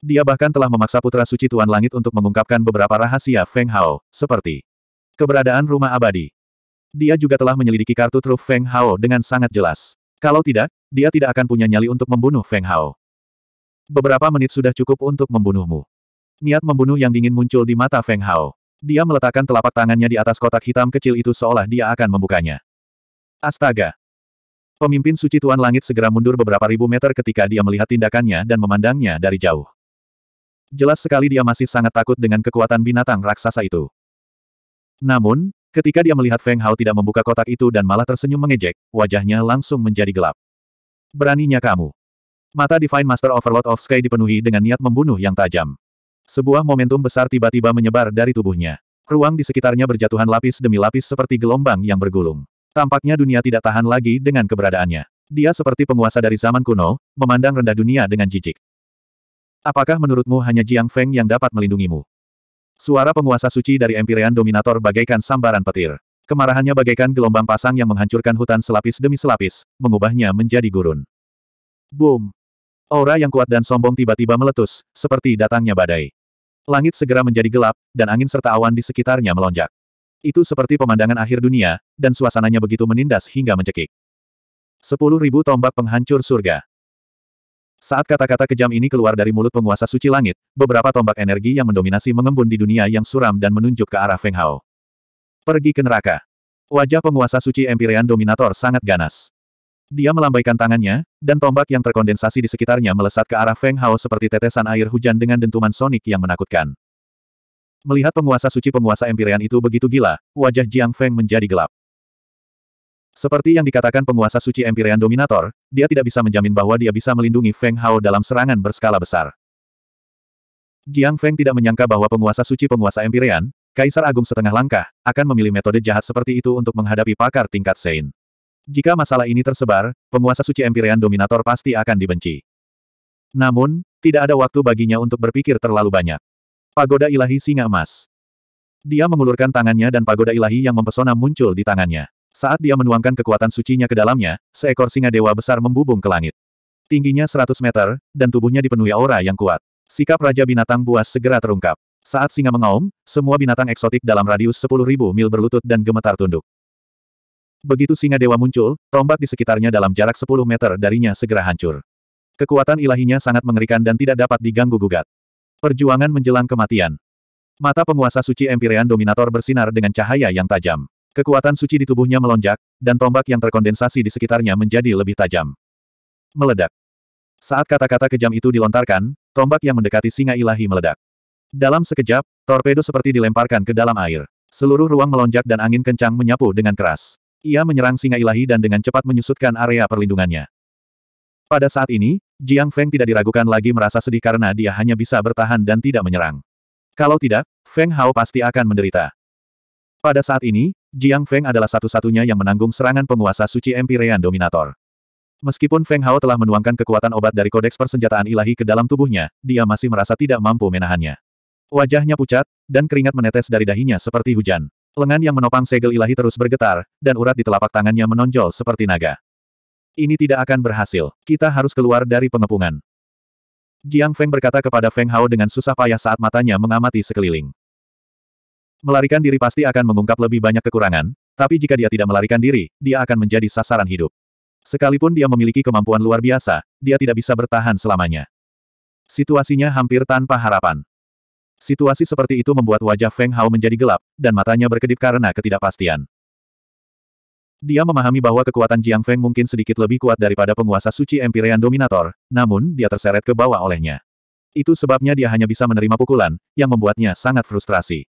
Dia bahkan telah memaksa putra suci Tuan Langit untuk mengungkapkan beberapa rahasia Feng Hao, seperti Keberadaan rumah abadi. Dia juga telah menyelidiki kartu truf Feng Hao dengan sangat jelas. Kalau tidak, dia tidak akan punya nyali untuk membunuh Feng Hao. Beberapa menit sudah cukup untuk membunuhmu. Niat membunuh yang dingin muncul di mata Feng Hao. Dia meletakkan telapak tangannya di atas kotak hitam kecil itu seolah dia akan membukanya. Astaga! Pemimpin suci Tuan Langit segera mundur beberapa ribu meter ketika dia melihat tindakannya dan memandangnya dari jauh. Jelas sekali dia masih sangat takut dengan kekuatan binatang raksasa itu. Namun, ketika dia melihat Feng Hao tidak membuka kotak itu dan malah tersenyum mengejek, wajahnya langsung menjadi gelap. Beraninya kamu. Mata Divine Master Overlord of Sky dipenuhi dengan niat membunuh yang tajam. Sebuah momentum besar tiba-tiba menyebar dari tubuhnya. Ruang di sekitarnya berjatuhan lapis demi lapis seperti gelombang yang bergulung. Tampaknya dunia tidak tahan lagi dengan keberadaannya. Dia seperti penguasa dari zaman kuno, memandang rendah dunia dengan jijik. Apakah menurutmu hanya Jiang Feng yang dapat melindungimu? Suara penguasa suci dari Empyrean Dominator bagaikan sambaran petir. Kemarahannya bagaikan gelombang pasang yang menghancurkan hutan selapis demi selapis, mengubahnya menjadi gurun. Boom! Aura yang kuat dan sombong tiba-tiba meletus, seperti datangnya badai. Langit segera menjadi gelap, dan angin serta awan di sekitarnya melonjak. Itu seperti pemandangan akhir dunia, dan suasananya begitu menindas hingga mencekik. Sepuluh ribu tombak penghancur surga. Saat kata-kata kejam ini keluar dari mulut penguasa suci langit, beberapa tombak energi yang mendominasi mengembun di dunia yang suram dan menunjuk ke arah Feng Hao. Pergi ke neraka. Wajah penguasa suci Empyrean Dominator sangat ganas. Dia melambaikan tangannya, dan tombak yang terkondensasi di sekitarnya melesat ke arah Feng Hao seperti tetesan air hujan dengan dentuman sonik yang menakutkan. Melihat penguasa suci penguasa Empyrean itu begitu gila, wajah Jiang Feng menjadi gelap. Seperti yang dikatakan penguasa suci Empyrean Dominator, dia tidak bisa menjamin bahwa dia bisa melindungi Feng Hao dalam serangan berskala besar. Jiang Feng tidak menyangka bahwa penguasa suci penguasa Empyrean, Kaisar Agung setengah langkah, akan memilih metode jahat seperti itu untuk menghadapi pakar tingkat Sein. Jika masalah ini tersebar, penguasa suci Empyrean Dominator pasti akan dibenci. Namun, tidak ada waktu baginya untuk berpikir terlalu banyak. Pagoda Ilahi Singa Emas. Dia mengulurkan tangannya dan pagoda ilahi yang mempesona muncul di tangannya. Saat dia menuangkan kekuatan sucinya ke dalamnya, seekor singa dewa besar membubung ke langit. Tingginya 100 meter, dan tubuhnya dipenuhi aura yang kuat. Sikap Raja Binatang Buas segera terungkap. Saat singa mengaum, semua binatang eksotik dalam radius 10.000 mil berlutut dan gemetar tunduk. Begitu singa dewa muncul, tombak di sekitarnya dalam jarak 10 meter darinya segera hancur. Kekuatan ilahinya sangat mengerikan dan tidak dapat diganggu-gugat. Perjuangan menjelang kematian. Mata penguasa suci Empyrean Dominator bersinar dengan cahaya yang tajam. Kekuatan suci di tubuhnya melonjak, dan tombak yang terkondensasi di sekitarnya menjadi lebih tajam. Meledak. Saat kata-kata kejam itu dilontarkan, tombak yang mendekati singa ilahi meledak. Dalam sekejap, torpedo seperti dilemparkan ke dalam air. Seluruh ruang melonjak dan angin kencang menyapu dengan keras. Ia menyerang singa ilahi dan dengan cepat menyusutkan area perlindungannya. Pada saat ini, Jiang Feng tidak diragukan lagi merasa sedih karena dia hanya bisa bertahan dan tidak menyerang. Kalau tidak, Feng Hao pasti akan menderita. Pada saat ini, Jiang Feng adalah satu-satunya yang menanggung serangan penguasa suci Empyrean Dominator. Meskipun Feng Hao telah menuangkan kekuatan obat dari kodeks persenjataan ilahi ke dalam tubuhnya, dia masih merasa tidak mampu menahannya. Wajahnya pucat, dan keringat menetes dari dahinya seperti hujan. Lengan yang menopang segel ilahi terus bergetar, dan urat di telapak tangannya menonjol seperti naga. Ini tidak akan berhasil. Kita harus keluar dari pengepungan. Jiang Feng berkata kepada Feng Hao dengan susah payah saat matanya mengamati sekeliling. Melarikan diri pasti akan mengungkap lebih banyak kekurangan, tapi jika dia tidak melarikan diri, dia akan menjadi sasaran hidup. Sekalipun dia memiliki kemampuan luar biasa, dia tidak bisa bertahan selamanya. Situasinya hampir tanpa harapan. Situasi seperti itu membuat wajah Feng Hao menjadi gelap, dan matanya berkedip karena ketidakpastian. Dia memahami bahwa kekuatan Jiang Feng mungkin sedikit lebih kuat daripada penguasa suci Empyrean Dominator, namun dia terseret ke bawah olehnya. Itu sebabnya dia hanya bisa menerima pukulan, yang membuatnya sangat frustrasi.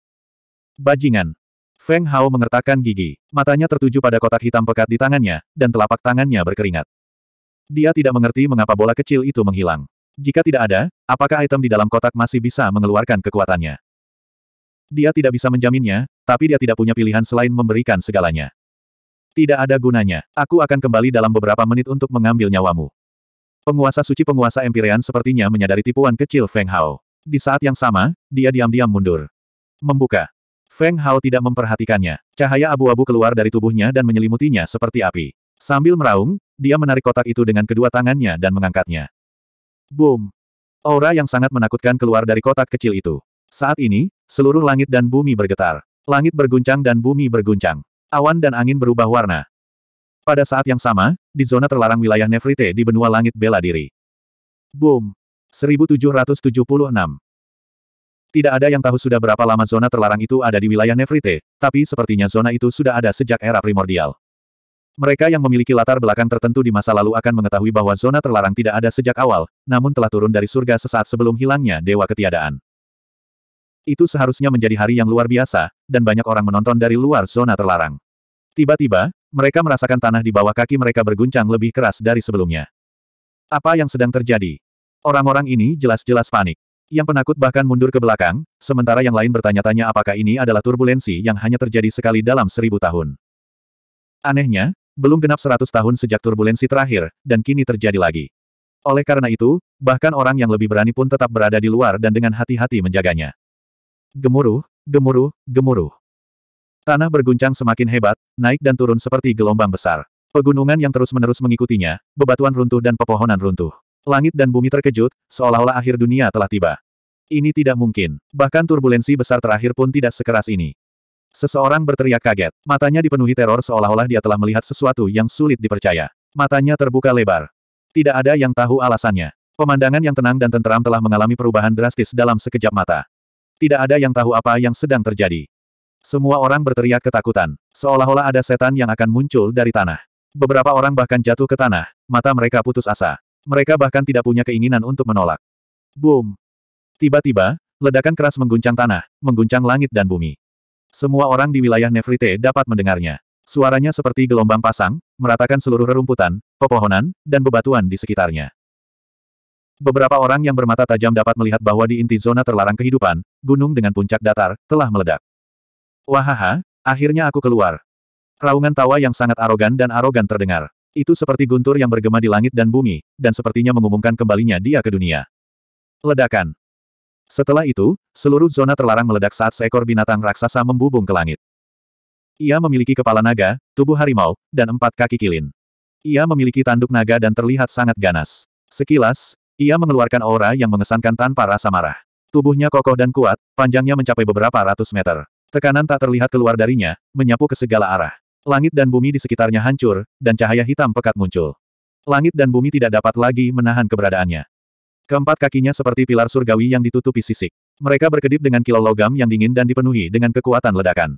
Bajingan. Feng Hao mengertakkan gigi, matanya tertuju pada kotak hitam pekat di tangannya, dan telapak tangannya berkeringat. Dia tidak mengerti mengapa bola kecil itu menghilang. Jika tidak ada, apakah item di dalam kotak masih bisa mengeluarkan kekuatannya? Dia tidak bisa menjaminnya, tapi dia tidak punya pilihan selain memberikan segalanya. Tidak ada gunanya, aku akan kembali dalam beberapa menit untuk mengambil nyawamu. Penguasa suci penguasa Empyrean sepertinya menyadari tipuan kecil Feng Hao. Di saat yang sama, dia diam-diam mundur. Membuka. Feng Hao tidak memperhatikannya. Cahaya abu-abu keluar dari tubuhnya dan menyelimutinya seperti api. Sambil meraung, dia menarik kotak itu dengan kedua tangannya dan mengangkatnya. Boom! Aura yang sangat menakutkan keluar dari kotak kecil itu. Saat ini, seluruh langit dan bumi bergetar. Langit berguncang dan bumi berguncang. Awan dan angin berubah warna. Pada saat yang sama, di zona terlarang wilayah Nefrite di benua langit bela diri. Boom! 1776 tidak ada yang tahu sudah berapa lama zona terlarang itu ada di wilayah Nefrite, tapi sepertinya zona itu sudah ada sejak era primordial. Mereka yang memiliki latar belakang tertentu di masa lalu akan mengetahui bahwa zona terlarang tidak ada sejak awal, namun telah turun dari surga sesaat sebelum hilangnya Dewa Ketiadaan. Itu seharusnya menjadi hari yang luar biasa, dan banyak orang menonton dari luar zona terlarang. Tiba-tiba, mereka merasakan tanah di bawah kaki mereka berguncang lebih keras dari sebelumnya. Apa yang sedang terjadi? Orang-orang ini jelas-jelas panik. Yang penakut bahkan mundur ke belakang, sementara yang lain bertanya-tanya apakah ini adalah turbulensi yang hanya terjadi sekali dalam seribu tahun. Anehnya, belum genap seratus tahun sejak turbulensi terakhir, dan kini terjadi lagi. Oleh karena itu, bahkan orang yang lebih berani pun tetap berada di luar dan dengan hati-hati menjaganya. Gemuruh, gemuruh, gemuruh. Tanah berguncang semakin hebat, naik dan turun seperti gelombang besar. Pegunungan yang terus-menerus mengikutinya, bebatuan runtuh dan pepohonan runtuh. Langit dan bumi terkejut, seolah-olah akhir dunia telah tiba. Ini tidak mungkin. Bahkan turbulensi besar terakhir pun tidak sekeras ini. Seseorang berteriak kaget. Matanya dipenuhi teror seolah-olah dia telah melihat sesuatu yang sulit dipercaya. Matanya terbuka lebar. Tidak ada yang tahu alasannya. Pemandangan yang tenang dan tenteram telah mengalami perubahan drastis dalam sekejap mata. Tidak ada yang tahu apa yang sedang terjadi. Semua orang berteriak ketakutan. Seolah-olah ada setan yang akan muncul dari tanah. Beberapa orang bahkan jatuh ke tanah. Mata mereka putus asa. Mereka bahkan tidak punya keinginan untuk menolak. Boom! Tiba-tiba, ledakan keras mengguncang tanah, mengguncang langit dan bumi. Semua orang di wilayah Nefrite dapat mendengarnya. Suaranya seperti gelombang pasang, meratakan seluruh rerumputan, pepohonan, dan bebatuan di sekitarnya. Beberapa orang yang bermata tajam dapat melihat bahwa di inti zona terlarang kehidupan, gunung dengan puncak datar, telah meledak. Wahaha, akhirnya aku keluar. Raungan tawa yang sangat arogan dan arogan terdengar. Itu seperti guntur yang bergema di langit dan bumi, dan sepertinya mengumumkan kembalinya dia ke dunia. Ledakan. Setelah itu, seluruh zona terlarang meledak saat seekor binatang raksasa membubung ke langit. Ia memiliki kepala naga, tubuh harimau, dan empat kaki kilin. Ia memiliki tanduk naga dan terlihat sangat ganas. Sekilas, ia mengeluarkan aura yang mengesankan tanpa rasa marah. Tubuhnya kokoh dan kuat, panjangnya mencapai beberapa ratus meter. Tekanan tak terlihat keluar darinya, menyapu ke segala arah. Langit dan bumi di sekitarnya hancur, dan cahaya hitam pekat muncul. Langit dan bumi tidak dapat lagi menahan keberadaannya. Keempat kakinya seperti pilar surgawi yang ditutupi sisik. Mereka berkedip dengan kilau logam yang dingin dan dipenuhi dengan kekuatan ledakan.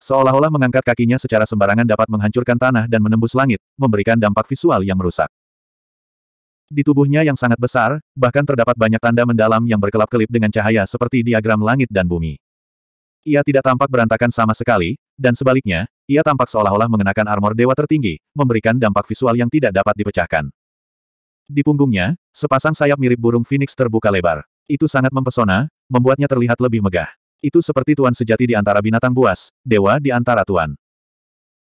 Seolah-olah mengangkat kakinya secara sembarangan dapat menghancurkan tanah dan menembus langit, memberikan dampak visual yang merusak. Di tubuhnya yang sangat besar, bahkan terdapat banyak tanda mendalam yang berkelap-kelip dengan cahaya seperti diagram langit dan bumi. Ia tidak tampak berantakan sama sekali, dan sebaliknya, ia tampak seolah-olah mengenakan armor dewa tertinggi, memberikan dampak visual yang tidak dapat dipecahkan. Di punggungnya, sepasang sayap mirip burung phoenix terbuka lebar. Itu sangat mempesona, membuatnya terlihat lebih megah. Itu seperti tuan sejati di antara binatang buas, dewa di antara tuan.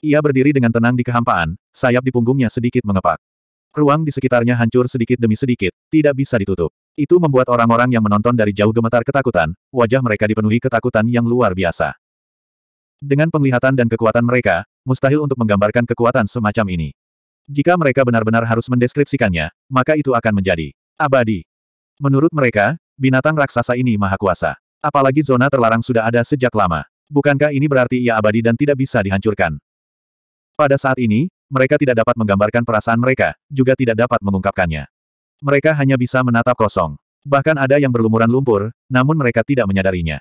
Ia berdiri dengan tenang di kehampaan, sayap di punggungnya sedikit mengepak. Ruang di sekitarnya hancur sedikit demi sedikit, tidak bisa ditutup. Itu membuat orang-orang yang menonton dari jauh gemetar ketakutan, wajah mereka dipenuhi ketakutan yang luar biasa. Dengan penglihatan dan kekuatan mereka, mustahil untuk menggambarkan kekuatan semacam ini. Jika mereka benar-benar harus mendeskripsikannya, maka itu akan menjadi abadi. Menurut mereka, binatang raksasa ini maha kuasa. Apalagi zona terlarang sudah ada sejak lama. Bukankah ini berarti ia abadi dan tidak bisa dihancurkan? Pada saat ini, mereka tidak dapat menggambarkan perasaan mereka, juga tidak dapat mengungkapkannya. Mereka hanya bisa menatap kosong. Bahkan ada yang berlumuran lumpur, namun mereka tidak menyadarinya.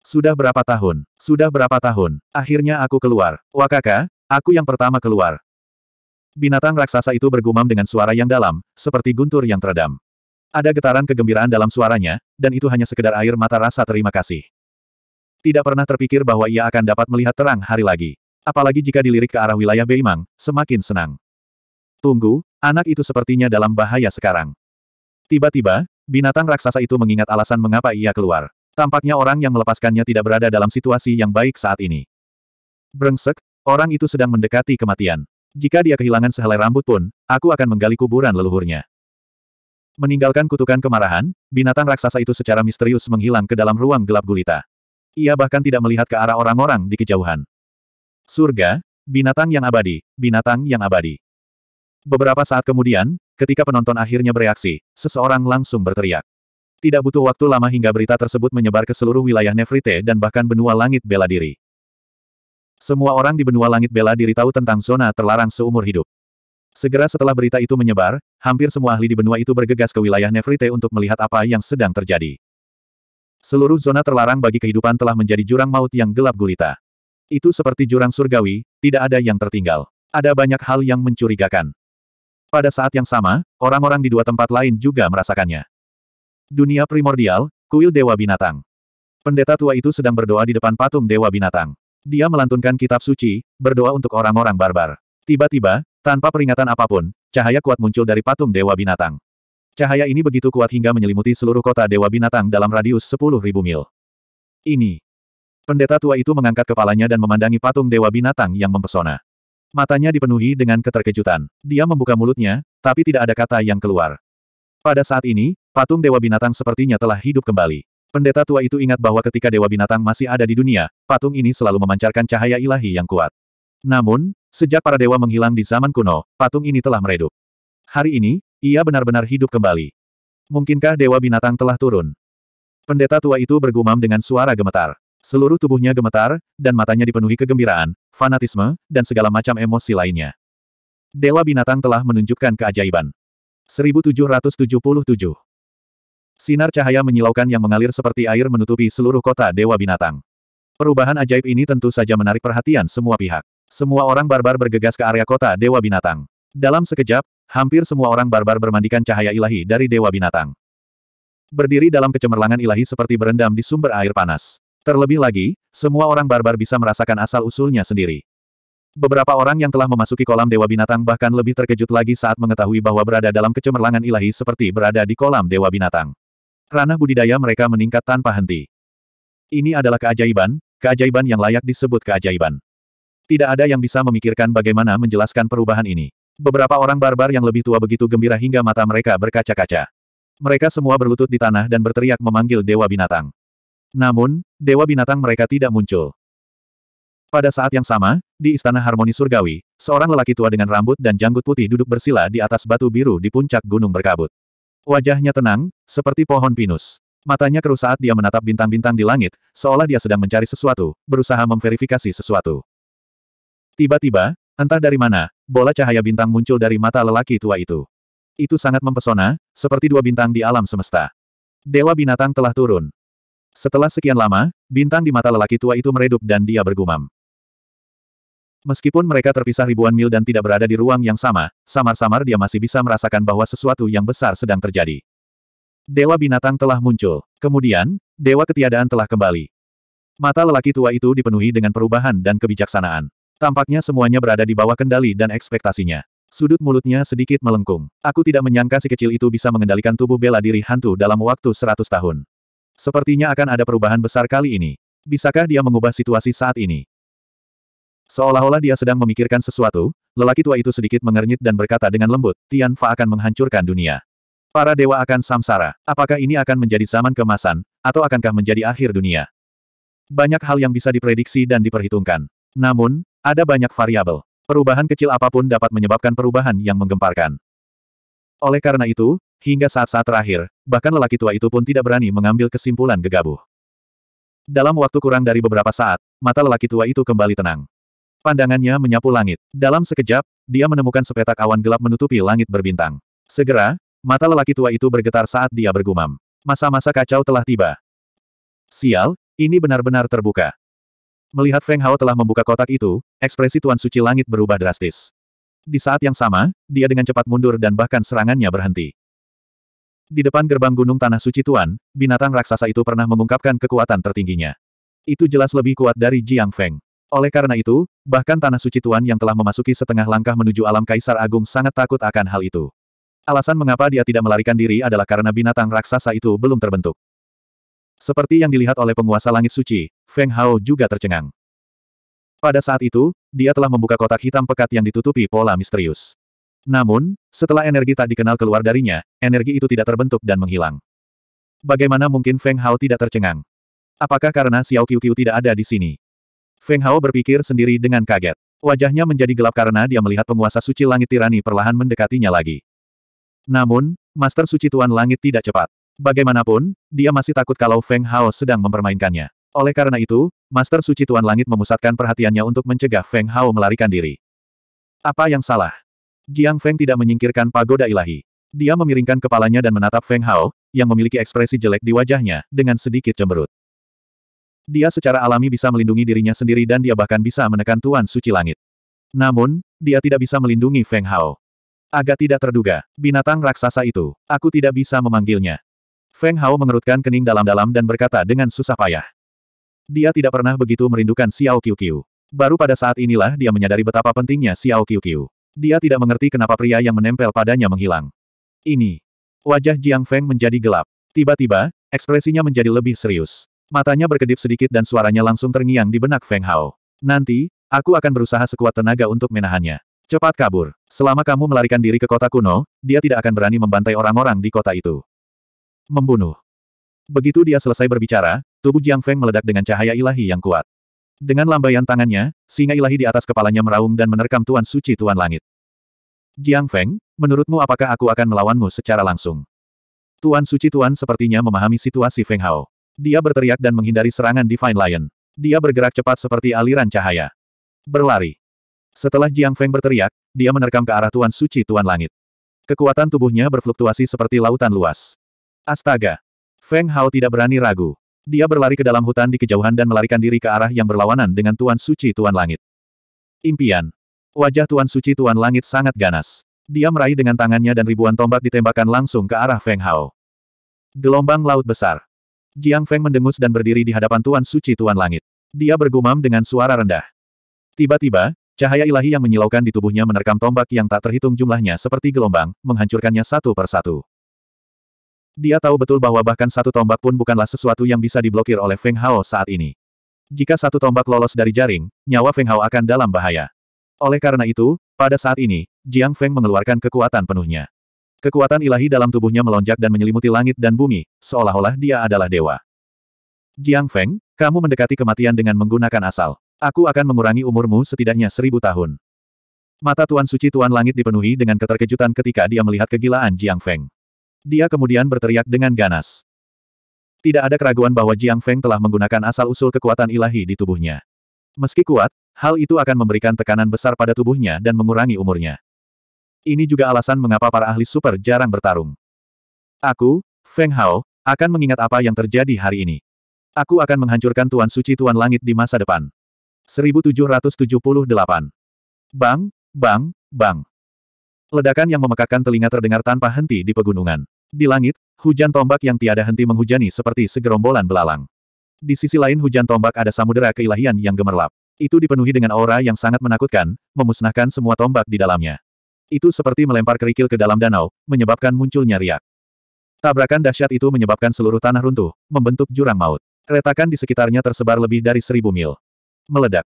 Sudah berapa tahun? Sudah berapa tahun? Akhirnya aku keluar. Wakaka, aku yang pertama keluar. Binatang raksasa itu bergumam dengan suara yang dalam, seperti guntur yang teredam. Ada getaran kegembiraan dalam suaranya, dan itu hanya sekedar air mata rasa terima kasih. Tidak pernah terpikir bahwa ia akan dapat melihat terang hari lagi. Apalagi jika dilirik ke arah wilayah Beimang, semakin senang. Tunggu, anak itu sepertinya dalam bahaya sekarang. Tiba-tiba, binatang raksasa itu mengingat alasan mengapa ia keluar. Tampaknya orang yang melepaskannya tidak berada dalam situasi yang baik saat ini. Brengsek, orang itu sedang mendekati kematian. Jika dia kehilangan sehelai rambut pun, aku akan menggali kuburan leluhurnya. Meninggalkan kutukan kemarahan, binatang raksasa itu secara misterius menghilang ke dalam ruang gelap gulita. Ia bahkan tidak melihat ke arah orang-orang di kejauhan. Surga, binatang yang abadi, binatang yang abadi. Beberapa saat kemudian, ketika penonton akhirnya bereaksi, seseorang langsung berteriak. Tidak butuh waktu lama hingga berita tersebut menyebar ke seluruh wilayah Nefrite dan bahkan benua langit bela diri. Semua orang di benua langit bela diri tahu tentang zona terlarang seumur hidup. Segera setelah berita itu menyebar, hampir semua ahli di benua itu bergegas ke wilayah Nefrite untuk melihat apa yang sedang terjadi. Seluruh zona terlarang bagi kehidupan telah menjadi jurang maut yang gelap gulita. Itu seperti jurang surgawi, tidak ada yang tertinggal. Ada banyak hal yang mencurigakan. Pada saat yang sama, orang-orang di dua tempat lain juga merasakannya. Dunia primordial, kuil Dewa Binatang. Pendeta tua itu sedang berdoa di depan patung Dewa Binatang. Dia melantunkan kitab suci, berdoa untuk orang-orang barbar. Tiba-tiba, tanpa peringatan apapun, cahaya kuat muncul dari patung Dewa Binatang. Cahaya ini begitu kuat hingga menyelimuti seluruh kota Dewa Binatang dalam radius 10.000 mil. Ini. Pendeta tua itu mengangkat kepalanya dan memandangi patung Dewa Binatang yang mempesona. Matanya dipenuhi dengan keterkejutan. Dia membuka mulutnya, tapi tidak ada kata yang keluar. Pada saat ini, patung Dewa Binatang sepertinya telah hidup kembali. Pendeta tua itu ingat bahwa ketika Dewa Binatang masih ada di dunia, patung ini selalu memancarkan cahaya ilahi yang kuat. Namun, sejak para dewa menghilang di zaman kuno, patung ini telah meredup. Hari ini, ia benar-benar hidup kembali. Mungkinkah Dewa Binatang telah turun? Pendeta tua itu bergumam dengan suara gemetar. Seluruh tubuhnya gemetar, dan matanya dipenuhi kegembiraan, fanatisme, dan segala macam emosi lainnya. Dewa binatang telah menunjukkan keajaiban. 1777 Sinar cahaya menyilaukan yang mengalir seperti air menutupi seluruh kota Dewa Binatang. Perubahan ajaib ini tentu saja menarik perhatian semua pihak. Semua orang barbar bergegas ke area kota Dewa Binatang. Dalam sekejap, hampir semua orang barbar bermandikan cahaya ilahi dari Dewa Binatang. Berdiri dalam kecemerlangan ilahi seperti berendam di sumber air panas. Terlebih lagi, semua orang barbar bisa merasakan asal-usulnya sendiri. Beberapa orang yang telah memasuki kolam dewa binatang bahkan lebih terkejut lagi saat mengetahui bahwa berada dalam kecemerlangan ilahi seperti berada di kolam dewa binatang. Ranah budidaya mereka meningkat tanpa henti. Ini adalah keajaiban, keajaiban yang layak disebut keajaiban. Tidak ada yang bisa memikirkan bagaimana menjelaskan perubahan ini. Beberapa orang barbar yang lebih tua begitu gembira hingga mata mereka berkaca-kaca. Mereka semua berlutut di tanah dan berteriak memanggil dewa binatang. Namun, dewa binatang mereka tidak muncul. Pada saat yang sama, di Istana Harmoni Surgawi, seorang lelaki tua dengan rambut dan janggut putih duduk bersila di atas batu biru di puncak gunung berkabut. Wajahnya tenang, seperti pohon pinus. Matanya keruh saat dia menatap bintang-bintang di langit, seolah dia sedang mencari sesuatu, berusaha memverifikasi sesuatu. Tiba-tiba, entah dari mana, bola cahaya bintang muncul dari mata lelaki tua itu. Itu sangat mempesona, seperti dua bintang di alam semesta. Dewa binatang telah turun. Setelah sekian lama, bintang di mata lelaki tua itu meredup dan dia bergumam. Meskipun mereka terpisah ribuan mil dan tidak berada di ruang yang sama, samar-samar dia masih bisa merasakan bahwa sesuatu yang besar sedang terjadi. Dewa binatang telah muncul. Kemudian, dewa ketiadaan telah kembali. Mata lelaki tua itu dipenuhi dengan perubahan dan kebijaksanaan. Tampaknya semuanya berada di bawah kendali dan ekspektasinya. Sudut mulutnya sedikit melengkung. Aku tidak menyangka si kecil itu bisa mengendalikan tubuh bela diri hantu dalam waktu seratus tahun. Sepertinya akan ada perubahan besar kali ini. Bisakah dia mengubah situasi saat ini? Seolah-olah dia sedang memikirkan sesuatu, lelaki tua itu sedikit mengernyit dan berkata dengan lembut, Tian Fa akan menghancurkan dunia. Para dewa akan samsara. Apakah ini akan menjadi zaman kemasan, atau akankah menjadi akhir dunia? Banyak hal yang bisa diprediksi dan diperhitungkan. Namun, ada banyak variabel. Perubahan kecil apapun dapat menyebabkan perubahan yang menggemparkan. Oleh karena itu, Hingga saat-saat terakhir, bahkan lelaki tua itu pun tidak berani mengambil kesimpulan gegabah. Dalam waktu kurang dari beberapa saat, mata lelaki tua itu kembali tenang. Pandangannya menyapu langit. Dalam sekejap, dia menemukan sepetak awan gelap menutupi langit berbintang. Segera, mata lelaki tua itu bergetar saat dia bergumam. Masa-masa kacau telah tiba. Sial, ini benar-benar terbuka. Melihat Feng Hao telah membuka kotak itu, ekspresi Tuan Suci Langit berubah drastis. Di saat yang sama, dia dengan cepat mundur dan bahkan serangannya berhenti. Di depan gerbang Gunung Tanah Suci Tuan, binatang raksasa itu pernah mengungkapkan kekuatan tertingginya. Itu jelas lebih kuat dari Jiang Feng. Oleh karena itu, bahkan Tanah Suci Tuan yang telah memasuki setengah langkah menuju alam Kaisar Agung sangat takut akan hal itu. Alasan mengapa dia tidak melarikan diri adalah karena binatang raksasa itu belum terbentuk. Seperti yang dilihat oleh penguasa langit suci, Feng Hao juga tercengang. Pada saat itu, dia telah membuka kotak hitam pekat yang ditutupi pola misterius. Namun, setelah energi tak dikenal keluar darinya, energi itu tidak terbentuk dan menghilang. Bagaimana mungkin Feng Hao tidak tercengang? Apakah karena Xiao Qiu Qiu tidak ada di sini? Feng Hao berpikir sendiri dengan kaget. Wajahnya menjadi gelap karena dia melihat penguasa suci langit tirani perlahan mendekatinya lagi. Namun, Master Suci Tuan Langit tidak cepat. Bagaimanapun, dia masih takut kalau Feng Hao sedang mempermainkannya. Oleh karena itu, Master Suci Tuan Langit memusatkan perhatiannya untuk mencegah Feng Hao melarikan diri. Apa yang salah? Jiang Feng tidak menyingkirkan pagoda ilahi. Dia memiringkan kepalanya dan menatap Feng Hao, yang memiliki ekspresi jelek di wajahnya, dengan sedikit cemberut. Dia secara alami bisa melindungi dirinya sendiri dan dia bahkan bisa menekan Tuan Suci Langit. Namun, dia tidak bisa melindungi Feng Hao. Agak tidak terduga, binatang raksasa itu, aku tidak bisa memanggilnya. Feng Hao mengerutkan kening dalam-dalam dan berkata dengan susah payah. Dia tidak pernah begitu merindukan Xiao Qiu Baru pada saat inilah dia menyadari betapa pentingnya Xiao Qiu Qiu. Dia tidak mengerti kenapa pria yang menempel padanya menghilang. Ini. Wajah Jiang Feng menjadi gelap. Tiba-tiba, ekspresinya menjadi lebih serius. Matanya berkedip sedikit dan suaranya langsung terngiang di benak Feng Hao. Nanti, aku akan berusaha sekuat tenaga untuk menahannya. Cepat kabur. Selama kamu melarikan diri ke kota kuno, dia tidak akan berani membantai orang-orang di kota itu. Membunuh. Begitu dia selesai berbicara, tubuh Jiang Feng meledak dengan cahaya ilahi yang kuat. Dengan lambaian tangannya, singa ilahi di atas kepalanya meraung dan menerkam Tuan Suci Tuan Langit. Jiang Feng, menurutmu apakah aku akan melawanmu secara langsung? Tuan Suci Tuan sepertinya memahami situasi Feng Hao. Dia berteriak dan menghindari serangan Divine Lion. Dia bergerak cepat seperti aliran cahaya. Berlari. Setelah Jiang Feng berteriak, dia menerkam ke arah Tuan Suci Tuan Langit. Kekuatan tubuhnya berfluktuasi seperti lautan luas. Astaga! Feng Hao tidak berani ragu. Dia berlari ke dalam hutan di kejauhan dan melarikan diri ke arah yang berlawanan dengan Tuan Suci Tuan Langit. Impian. Wajah Tuan Suci Tuan Langit sangat ganas. Dia meraih dengan tangannya dan ribuan tombak ditembakkan langsung ke arah Feng Hao. Gelombang laut besar. Jiang Feng mendengus dan berdiri di hadapan Tuan Suci Tuan Langit. Dia bergumam dengan suara rendah. Tiba-tiba, cahaya ilahi yang menyilaukan di tubuhnya menerkam tombak yang tak terhitung jumlahnya seperti gelombang, menghancurkannya satu per satu. Dia tahu betul bahwa bahkan satu tombak pun bukanlah sesuatu yang bisa diblokir oleh Feng Hao saat ini. Jika satu tombak lolos dari jaring, nyawa Feng Hao akan dalam bahaya. Oleh karena itu, pada saat ini, Jiang Feng mengeluarkan kekuatan penuhnya. Kekuatan ilahi dalam tubuhnya melonjak dan menyelimuti langit dan bumi, seolah-olah dia adalah dewa. Jiang Feng, kamu mendekati kematian dengan menggunakan asal. Aku akan mengurangi umurmu setidaknya seribu tahun. Mata Tuan Suci Tuan Langit dipenuhi dengan keterkejutan ketika dia melihat kegilaan Jiang Feng. Dia kemudian berteriak dengan ganas. Tidak ada keraguan bahwa Jiang Feng telah menggunakan asal-usul kekuatan ilahi di tubuhnya. Meski kuat, hal itu akan memberikan tekanan besar pada tubuhnya dan mengurangi umurnya. Ini juga alasan mengapa para ahli super jarang bertarung. Aku, Feng Hao, akan mengingat apa yang terjadi hari ini. Aku akan menghancurkan Tuan Suci Tuan Langit di masa depan. 1778. Bang, bang, bang. Ledakan yang memekakkan telinga terdengar tanpa henti di pegunungan. Di langit, hujan tombak yang tiada henti menghujani seperti segerombolan belalang. Di sisi lain hujan tombak ada samudera keilahian yang gemerlap. Itu dipenuhi dengan aura yang sangat menakutkan, memusnahkan semua tombak di dalamnya. Itu seperti melempar kerikil ke dalam danau, menyebabkan munculnya riak. Tabrakan dahsyat itu menyebabkan seluruh tanah runtuh, membentuk jurang maut. Retakan di sekitarnya tersebar lebih dari seribu mil. Meledak.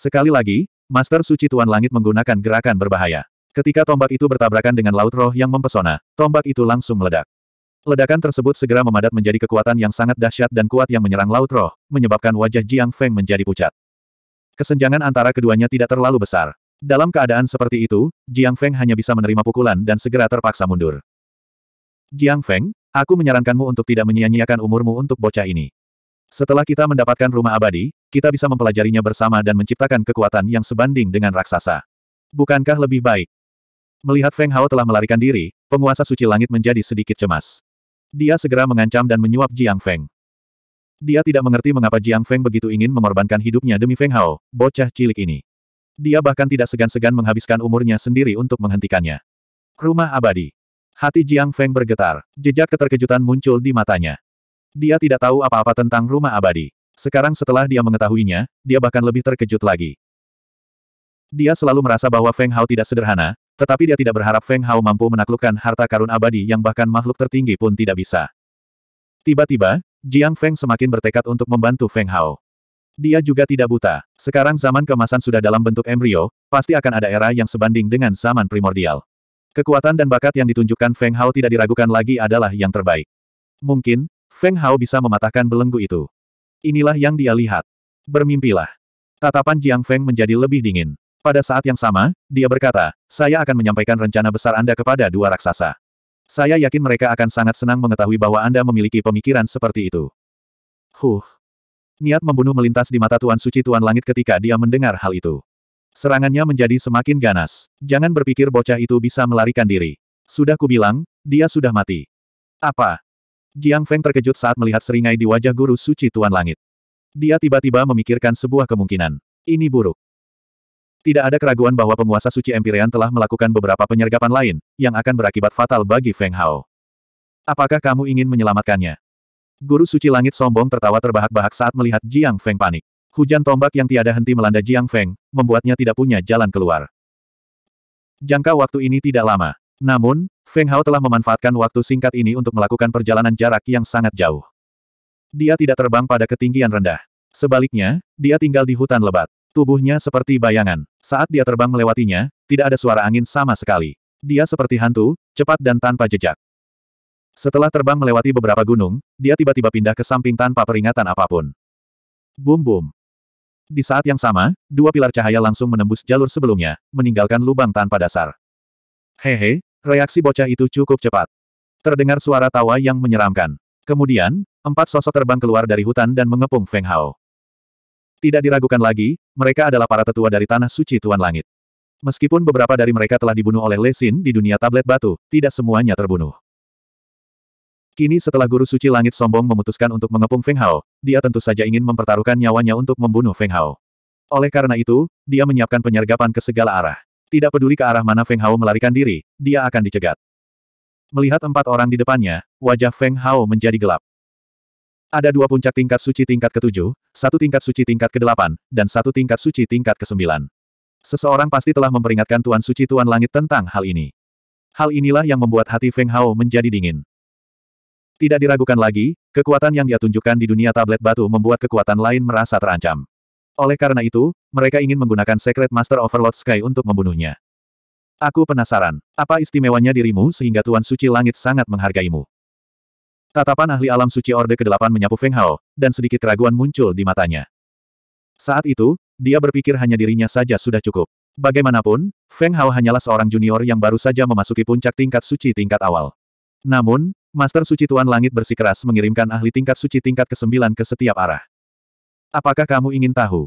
Sekali lagi, Master Suci Tuan Langit menggunakan gerakan berbahaya. Ketika tombak itu bertabrakan dengan laut roh yang mempesona, tombak itu langsung meledak. Ledakan tersebut segera memadat menjadi kekuatan yang sangat dahsyat dan kuat yang menyerang laut roh, menyebabkan wajah Jiang Feng menjadi pucat. Kesenjangan antara keduanya tidak terlalu besar. Dalam keadaan seperti itu, Jiang Feng hanya bisa menerima pukulan dan segera terpaksa mundur. Jiang Feng, aku menyarankanmu untuk tidak menyia-nyiakan umurmu untuk bocah ini. Setelah kita mendapatkan rumah abadi, kita bisa mempelajarinya bersama dan menciptakan kekuatan yang sebanding dengan raksasa. Bukankah lebih baik? Melihat Feng Hao telah melarikan diri, penguasa suci langit menjadi sedikit cemas. Dia segera mengancam dan menyuap Jiang Feng. Dia tidak mengerti mengapa Jiang Feng begitu ingin mengorbankan hidupnya demi Feng Hao, bocah cilik ini. Dia bahkan tidak segan-segan menghabiskan umurnya sendiri untuk menghentikannya. Rumah abadi. Hati Jiang Feng bergetar, jejak keterkejutan muncul di matanya. Dia tidak tahu apa-apa tentang rumah abadi. Sekarang setelah dia mengetahuinya, dia bahkan lebih terkejut lagi. Dia selalu merasa bahwa Feng Hao tidak sederhana, tetapi dia tidak berharap Feng Hao mampu menaklukkan harta karun abadi yang bahkan makhluk tertinggi pun tidak bisa. Tiba-tiba, Jiang Feng semakin bertekad untuk membantu Feng Hao. Dia juga tidak buta. Sekarang zaman kemasan sudah dalam bentuk embrio, pasti akan ada era yang sebanding dengan zaman primordial. Kekuatan dan bakat yang ditunjukkan Feng Hao tidak diragukan lagi adalah yang terbaik. Mungkin, Feng Hao bisa mematahkan belenggu itu. Inilah yang dia lihat. Bermimpilah. Tatapan Jiang Feng menjadi lebih dingin. Pada saat yang sama, dia berkata, saya akan menyampaikan rencana besar Anda kepada dua raksasa. Saya yakin mereka akan sangat senang mengetahui bahwa Anda memiliki pemikiran seperti itu. Huh. Niat membunuh melintas di mata Tuan Suci Tuan Langit ketika dia mendengar hal itu. Serangannya menjadi semakin ganas. Jangan berpikir bocah itu bisa melarikan diri. Sudah kubilang, dia sudah mati. Apa? Jiang Feng terkejut saat melihat seringai di wajah guru suci Tuan Langit. Dia tiba-tiba memikirkan sebuah kemungkinan. Ini buruk. Tidak ada keraguan bahwa penguasa suci Empyrean telah melakukan beberapa penyergapan lain, yang akan berakibat fatal bagi Feng Hao. Apakah kamu ingin menyelamatkannya? Guru suci langit sombong tertawa terbahak-bahak saat melihat Jiang Feng panik. Hujan tombak yang tiada henti melanda Jiang Feng, membuatnya tidak punya jalan keluar. Jangka waktu ini tidak lama. Namun, Feng Hao telah memanfaatkan waktu singkat ini untuk melakukan perjalanan jarak yang sangat jauh. Dia tidak terbang pada ketinggian rendah. Sebaliknya, dia tinggal di hutan lebat. Tubuhnya seperti bayangan. Saat dia terbang melewatinya, tidak ada suara angin sama sekali. Dia seperti hantu, cepat dan tanpa jejak. Setelah terbang melewati beberapa gunung, dia tiba-tiba pindah ke samping tanpa peringatan apapun. Bum bum. Di saat yang sama, dua pilar cahaya langsung menembus jalur sebelumnya, meninggalkan lubang tanpa dasar. Hehe, reaksi bocah itu cukup cepat. Terdengar suara tawa yang menyeramkan. Kemudian, empat sosok terbang keluar dari hutan dan mengepung Feng Hao. Tidak diragukan lagi, mereka adalah para tetua dari Tanah Suci Tuan Langit. Meskipun beberapa dari mereka telah dibunuh oleh Lesin di dunia tablet batu, tidak semuanya terbunuh. Kini setelah Guru Suci Langit Sombong memutuskan untuk mengepung Feng Hao, dia tentu saja ingin mempertaruhkan nyawanya untuk membunuh Feng Hao. Oleh karena itu, dia menyiapkan penyergapan ke segala arah. Tidak peduli ke arah mana Feng Hao melarikan diri, dia akan dicegat. Melihat empat orang di depannya, wajah Feng Hao menjadi gelap. Ada dua puncak tingkat suci tingkat ketujuh, satu tingkat suci tingkat kedelapan, dan satu tingkat suci tingkat kesembilan. Seseorang pasti telah memperingatkan Tuan Suci Tuan Langit tentang hal ini. Hal inilah yang membuat hati Feng Hao menjadi dingin. Tidak diragukan lagi, kekuatan yang dia tunjukkan di dunia tablet batu membuat kekuatan lain merasa terancam. Oleh karena itu, mereka ingin menggunakan Secret Master Overlord Sky untuk membunuhnya. Aku penasaran, apa istimewanya dirimu sehingga Tuan Suci Langit sangat menghargaimu? Tatapan ahli alam suci Orde ke-8 menyapu Feng Hao, dan sedikit keraguan muncul di matanya. Saat itu, dia berpikir hanya dirinya saja sudah cukup. Bagaimanapun, Feng Hao hanyalah seorang junior yang baru saja memasuki puncak tingkat suci tingkat awal. Namun, Master Suci Tuan Langit bersikeras mengirimkan ahli tingkat suci tingkat ke-9 ke setiap arah. Apakah kamu ingin tahu?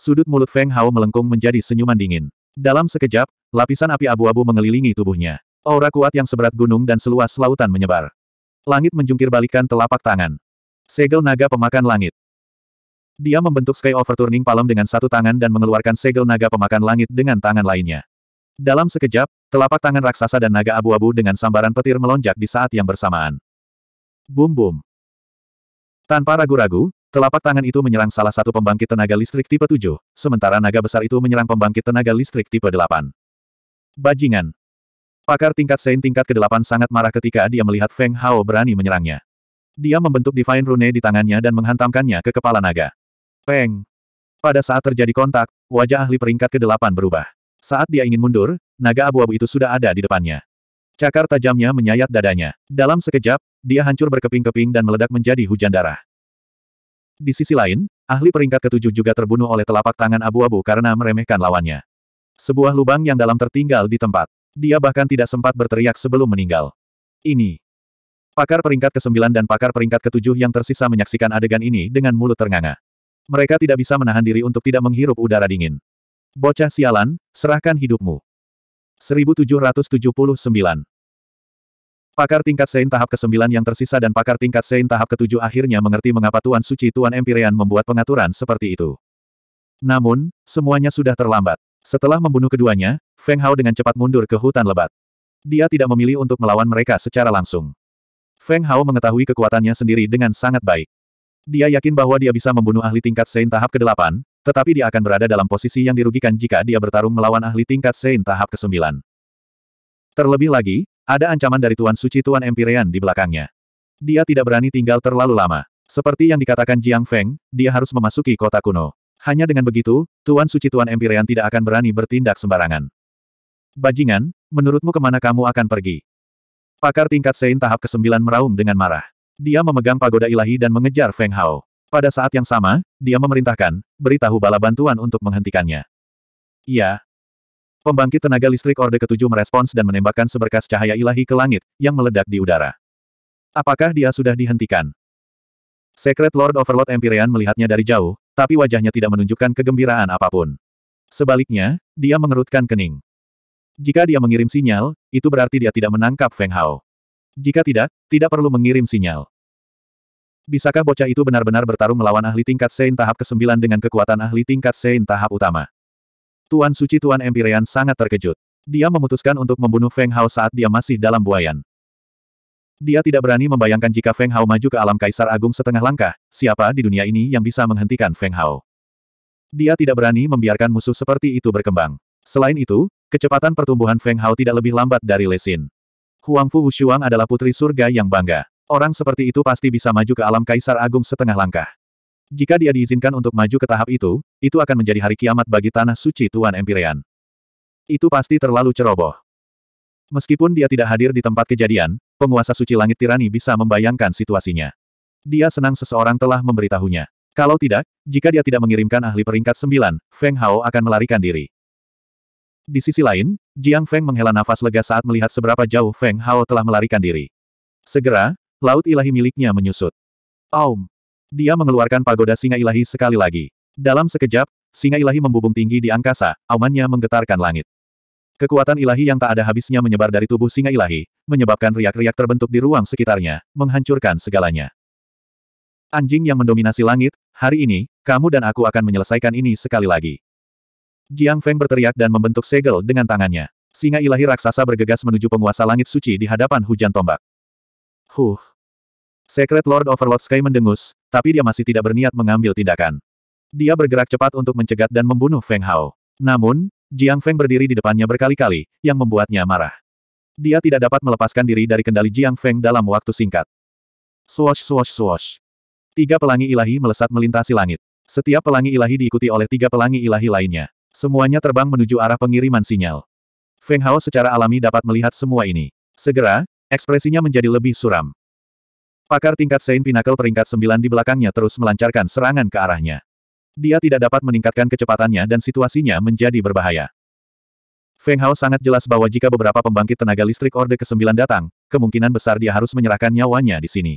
Sudut mulut Feng Hao melengkung menjadi senyuman dingin. Dalam sekejap, lapisan api abu-abu mengelilingi tubuhnya. Aura kuat yang seberat gunung dan seluas lautan menyebar. Langit menjungkir balikan telapak tangan. Segel naga pemakan langit. Dia membentuk Sky Overturning Palem dengan satu tangan dan mengeluarkan segel naga pemakan langit dengan tangan lainnya. Dalam sekejap, telapak tangan raksasa dan naga abu-abu dengan sambaran petir melonjak di saat yang bersamaan. Bum bum. Tanpa ragu-ragu, telapak tangan itu menyerang salah satu pembangkit tenaga listrik tipe 7, sementara naga besar itu menyerang pembangkit tenaga listrik tipe 8. Bajingan. Pakar tingkat Sein tingkat ke-8 sangat marah ketika dia melihat Feng Hao berani menyerangnya. Dia membentuk Divine Rune di tangannya dan menghantamkannya ke kepala naga. Peng! Pada saat terjadi kontak, wajah ahli peringkat ke-8 berubah. Saat dia ingin mundur, naga abu-abu itu sudah ada di depannya. Cakar tajamnya menyayat dadanya. Dalam sekejap, dia hancur berkeping-keping dan meledak menjadi hujan darah. Di sisi lain, ahli peringkat ke-7 juga terbunuh oleh telapak tangan abu-abu karena meremehkan lawannya. Sebuah lubang yang dalam tertinggal di tempat. Dia bahkan tidak sempat berteriak sebelum meninggal. Ini. Pakar peringkat ke-9 dan pakar peringkat ke-7 yang tersisa menyaksikan adegan ini dengan mulut ternganga. Mereka tidak bisa menahan diri untuk tidak menghirup udara dingin. Bocah sialan, serahkan hidupmu. 1779 Pakar tingkat Sein tahap ke-9 yang tersisa dan pakar tingkat Sein tahap ke-7 akhirnya mengerti mengapa Tuan Suci Tuan Empirean membuat pengaturan seperti itu. Namun, semuanya sudah terlambat. Setelah membunuh keduanya, Feng Hao dengan cepat mundur ke hutan lebat. Dia tidak memilih untuk melawan mereka secara langsung. Feng Hao mengetahui kekuatannya sendiri dengan sangat baik. Dia yakin bahwa dia bisa membunuh ahli tingkat Sein tahap ke-8, tetapi dia akan berada dalam posisi yang dirugikan jika dia bertarung melawan ahli tingkat Sein tahap ke-9. Terlebih lagi, ada ancaman dari Tuan Suci Tuan Empyrean di belakangnya. Dia tidak berani tinggal terlalu lama. Seperti yang dikatakan Jiang Feng, dia harus memasuki kota kuno. Hanya dengan begitu, Tuan Suci Tuan Empirean tidak akan berani bertindak sembarangan. Bajingan, menurutmu kemana kamu akan pergi? Pakar tingkat Sein tahap ke-9 meraung dengan marah. Dia memegang pagoda ilahi dan mengejar Feng Hao. Pada saat yang sama, dia memerintahkan, beritahu bala bantuan untuk menghentikannya. Iya. Pembangkit tenaga listrik Orde Ketujuh merespons dan menembakkan seberkas cahaya ilahi ke langit, yang meledak di udara. Apakah dia sudah dihentikan? Secret Lord Overlord Empyrean melihatnya dari jauh, tapi wajahnya tidak menunjukkan kegembiraan apapun. Sebaliknya, dia mengerutkan kening. Jika dia mengirim sinyal, itu berarti dia tidak menangkap Feng Hao. Jika tidak, tidak perlu mengirim sinyal. Bisakah bocah itu benar-benar bertarung melawan ahli tingkat Sein tahap ke-9 dengan kekuatan ahli tingkat Sein tahap utama? Tuan Suci Tuan Empirean sangat terkejut. Dia memutuskan untuk membunuh Feng Hao saat dia masih dalam buayan. Dia tidak berani membayangkan jika Feng Hao maju ke alam kaisar agung setengah langkah, siapa di dunia ini yang bisa menghentikan Feng Hao. Dia tidak berani membiarkan musuh seperti itu berkembang. Selain itu, kecepatan pertumbuhan Feng Hao tidak lebih lambat dari Lesin. Huangfu Wushuang adalah putri surga yang bangga. Orang seperti itu pasti bisa maju ke alam kaisar agung setengah langkah. Jika dia diizinkan untuk maju ke tahap itu, itu akan menjadi hari kiamat bagi tanah suci Tuan Empyrean. Itu pasti terlalu ceroboh. Meskipun dia tidak hadir di tempat kejadian, penguasa suci langit tirani bisa membayangkan situasinya. Dia senang seseorang telah memberitahunya. Kalau tidak, jika dia tidak mengirimkan ahli peringkat sembilan, Feng Hao akan melarikan diri. Di sisi lain, Jiang Feng menghela nafas lega saat melihat seberapa jauh Feng Hao telah melarikan diri. Segera, laut ilahi miliknya menyusut. Aum! Dia mengeluarkan pagoda singa ilahi sekali lagi. Dalam sekejap, singa ilahi membubung tinggi di angkasa, aumannya menggetarkan langit. Kekuatan ilahi yang tak ada habisnya menyebar dari tubuh singa ilahi, menyebabkan riak-riak terbentuk di ruang sekitarnya, menghancurkan segalanya. Anjing yang mendominasi langit, hari ini, kamu dan aku akan menyelesaikan ini sekali lagi. Jiang Feng berteriak dan membentuk segel dengan tangannya. Singa ilahi raksasa bergegas menuju penguasa langit suci di hadapan hujan tombak. Huh. Secret Lord Overlord Sky mendengus, tapi dia masih tidak berniat mengambil tindakan. Dia bergerak cepat untuk mencegat dan membunuh Feng Hao. Namun, Jiang Feng berdiri di depannya berkali-kali, yang membuatnya marah. Dia tidak dapat melepaskan diri dari kendali Jiang Feng dalam waktu singkat. Swash swash swash. Tiga pelangi ilahi melesat melintasi langit. Setiap pelangi ilahi diikuti oleh tiga pelangi ilahi lainnya. Semuanya terbang menuju arah pengiriman sinyal. Feng Hao secara alami dapat melihat semua ini. Segera, ekspresinya menjadi lebih suram. Pakar tingkat Saint Pinnacle peringkat sembilan di belakangnya terus melancarkan serangan ke arahnya. Dia tidak dapat meningkatkan kecepatannya dan situasinya menjadi berbahaya. Feng Hao sangat jelas bahwa jika beberapa pembangkit tenaga listrik Orde ke-9 datang, kemungkinan besar dia harus menyerahkan nyawanya di sini.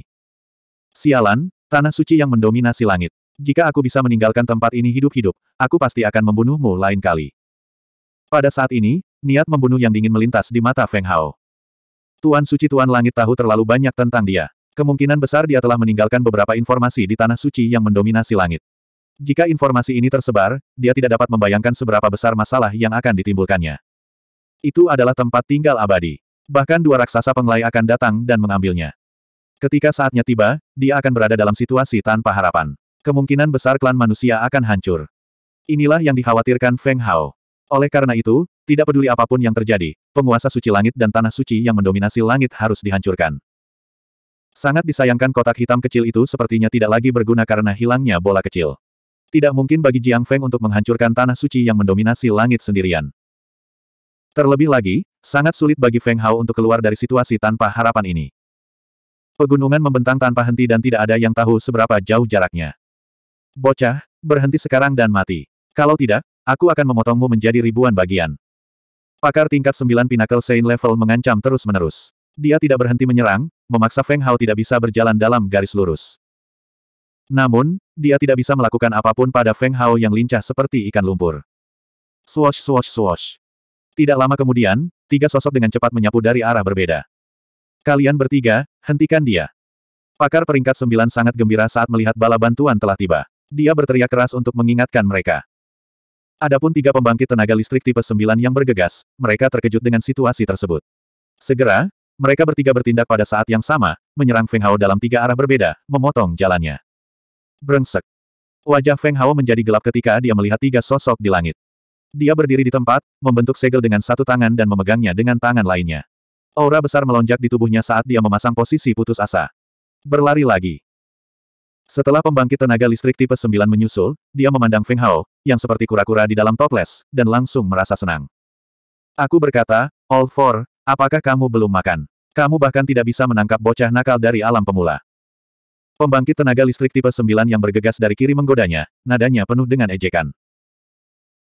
Sialan, tanah suci yang mendominasi langit. Jika aku bisa meninggalkan tempat ini hidup-hidup, aku pasti akan membunuhmu lain kali. Pada saat ini, niat membunuh yang dingin melintas di mata Feng Hao. Tuan Suci Tuan Langit tahu terlalu banyak tentang dia. Kemungkinan besar dia telah meninggalkan beberapa informasi di Tanah Suci yang mendominasi langit. Jika informasi ini tersebar, dia tidak dapat membayangkan seberapa besar masalah yang akan ditimbulkannya. Itu adalah tempat tinggal abadi. Bahkan dua raksasa penglai akan datang dan mengambilnya. Ketika saatnya tiba, dia akan berada dalam situasi tanpa harapan. Kemungkinan besar klan manusia akan hancur. Inilah yang dikhawatirkan Feng Hao. Oleh karena itu, tidak peduli apapun yang terjadi, penguasa suci langit dan tanah suci yang mendominasi langit harus dihancurkan. Sangat disayangkan kotak hitam kecil itu sepertinya tidak lagi berguna karena hilangnya bola kecil. Tidak mungkin bagi Jiang Feng untuk menghancurkan tanah suci yang mendominasi langit sendirian. Terlebih lagi, sangat sulit bagi Feng Hao untuk keluar dari situasi tanpa harapan ini. Pegunungan membentang tanpa henti dan tidak ada yang tahu seberapa jauh jaraknya. Bocah, berhenti sekarang dan mati. Kalau tidak, aku akan memotongmu menjadi ribuan bagian. Pakar tingkat 9 Pinnacle Saint level mengancam terus-menerus. Dia tidak berhenti menyerang, memaksa Feng Hao tidak bisa berjalan dalam garis lurus. Namun, dia tidak bisa melakukan apapun pada Feng Hao yang lincah seperti ikan lumpur. Swash swash swash. Tidak lama kemudian, tiga sosok dengan cepat menyapu dari arah berbeda. Kalian bertiga, hentikan dia. Pakar peringkat sembilan sangat gembira saat melihat bala bantuan telah tiba. Dia berteriak keras untuk mengingatkan mereka. Adapun tiga pembangkit tenaga listrik tipe sembilan yang bergegas, mereka terkejut dengan situasi tersebut. Segera, mereka bertiga bertindak pada saat yang sama, menyerang Feng Hao dalam tiga arah berbeda, memotong jalannya. Brengsek. Wajah Feng Hao menjadi gelap ketika dia melihat tiga sosok di langit. Dia berdiri di tempat, membentuk segel dengan satu tangan dan memegangnya dengan tangan lainnya. Aura besar melonjak di tubuhnya saat dia memasang posisi putus asa. Berlari lagi. Setelah pembangkit tenaga listrik tipe 9 menyusul, dia memandang Feng Hao, yang seperti kura-kura di dalam toples, dan langsung merasa senang. Aku berkata, All Four, apakah kamu belum makan? Kamu bahkan tidak bisa menangkap bocah nakal dari alam pemula. Pembangkit tenaga listrik tipe 9 yang bergegas dari kiri menggodanya, nadanya penuh dengan ejekan.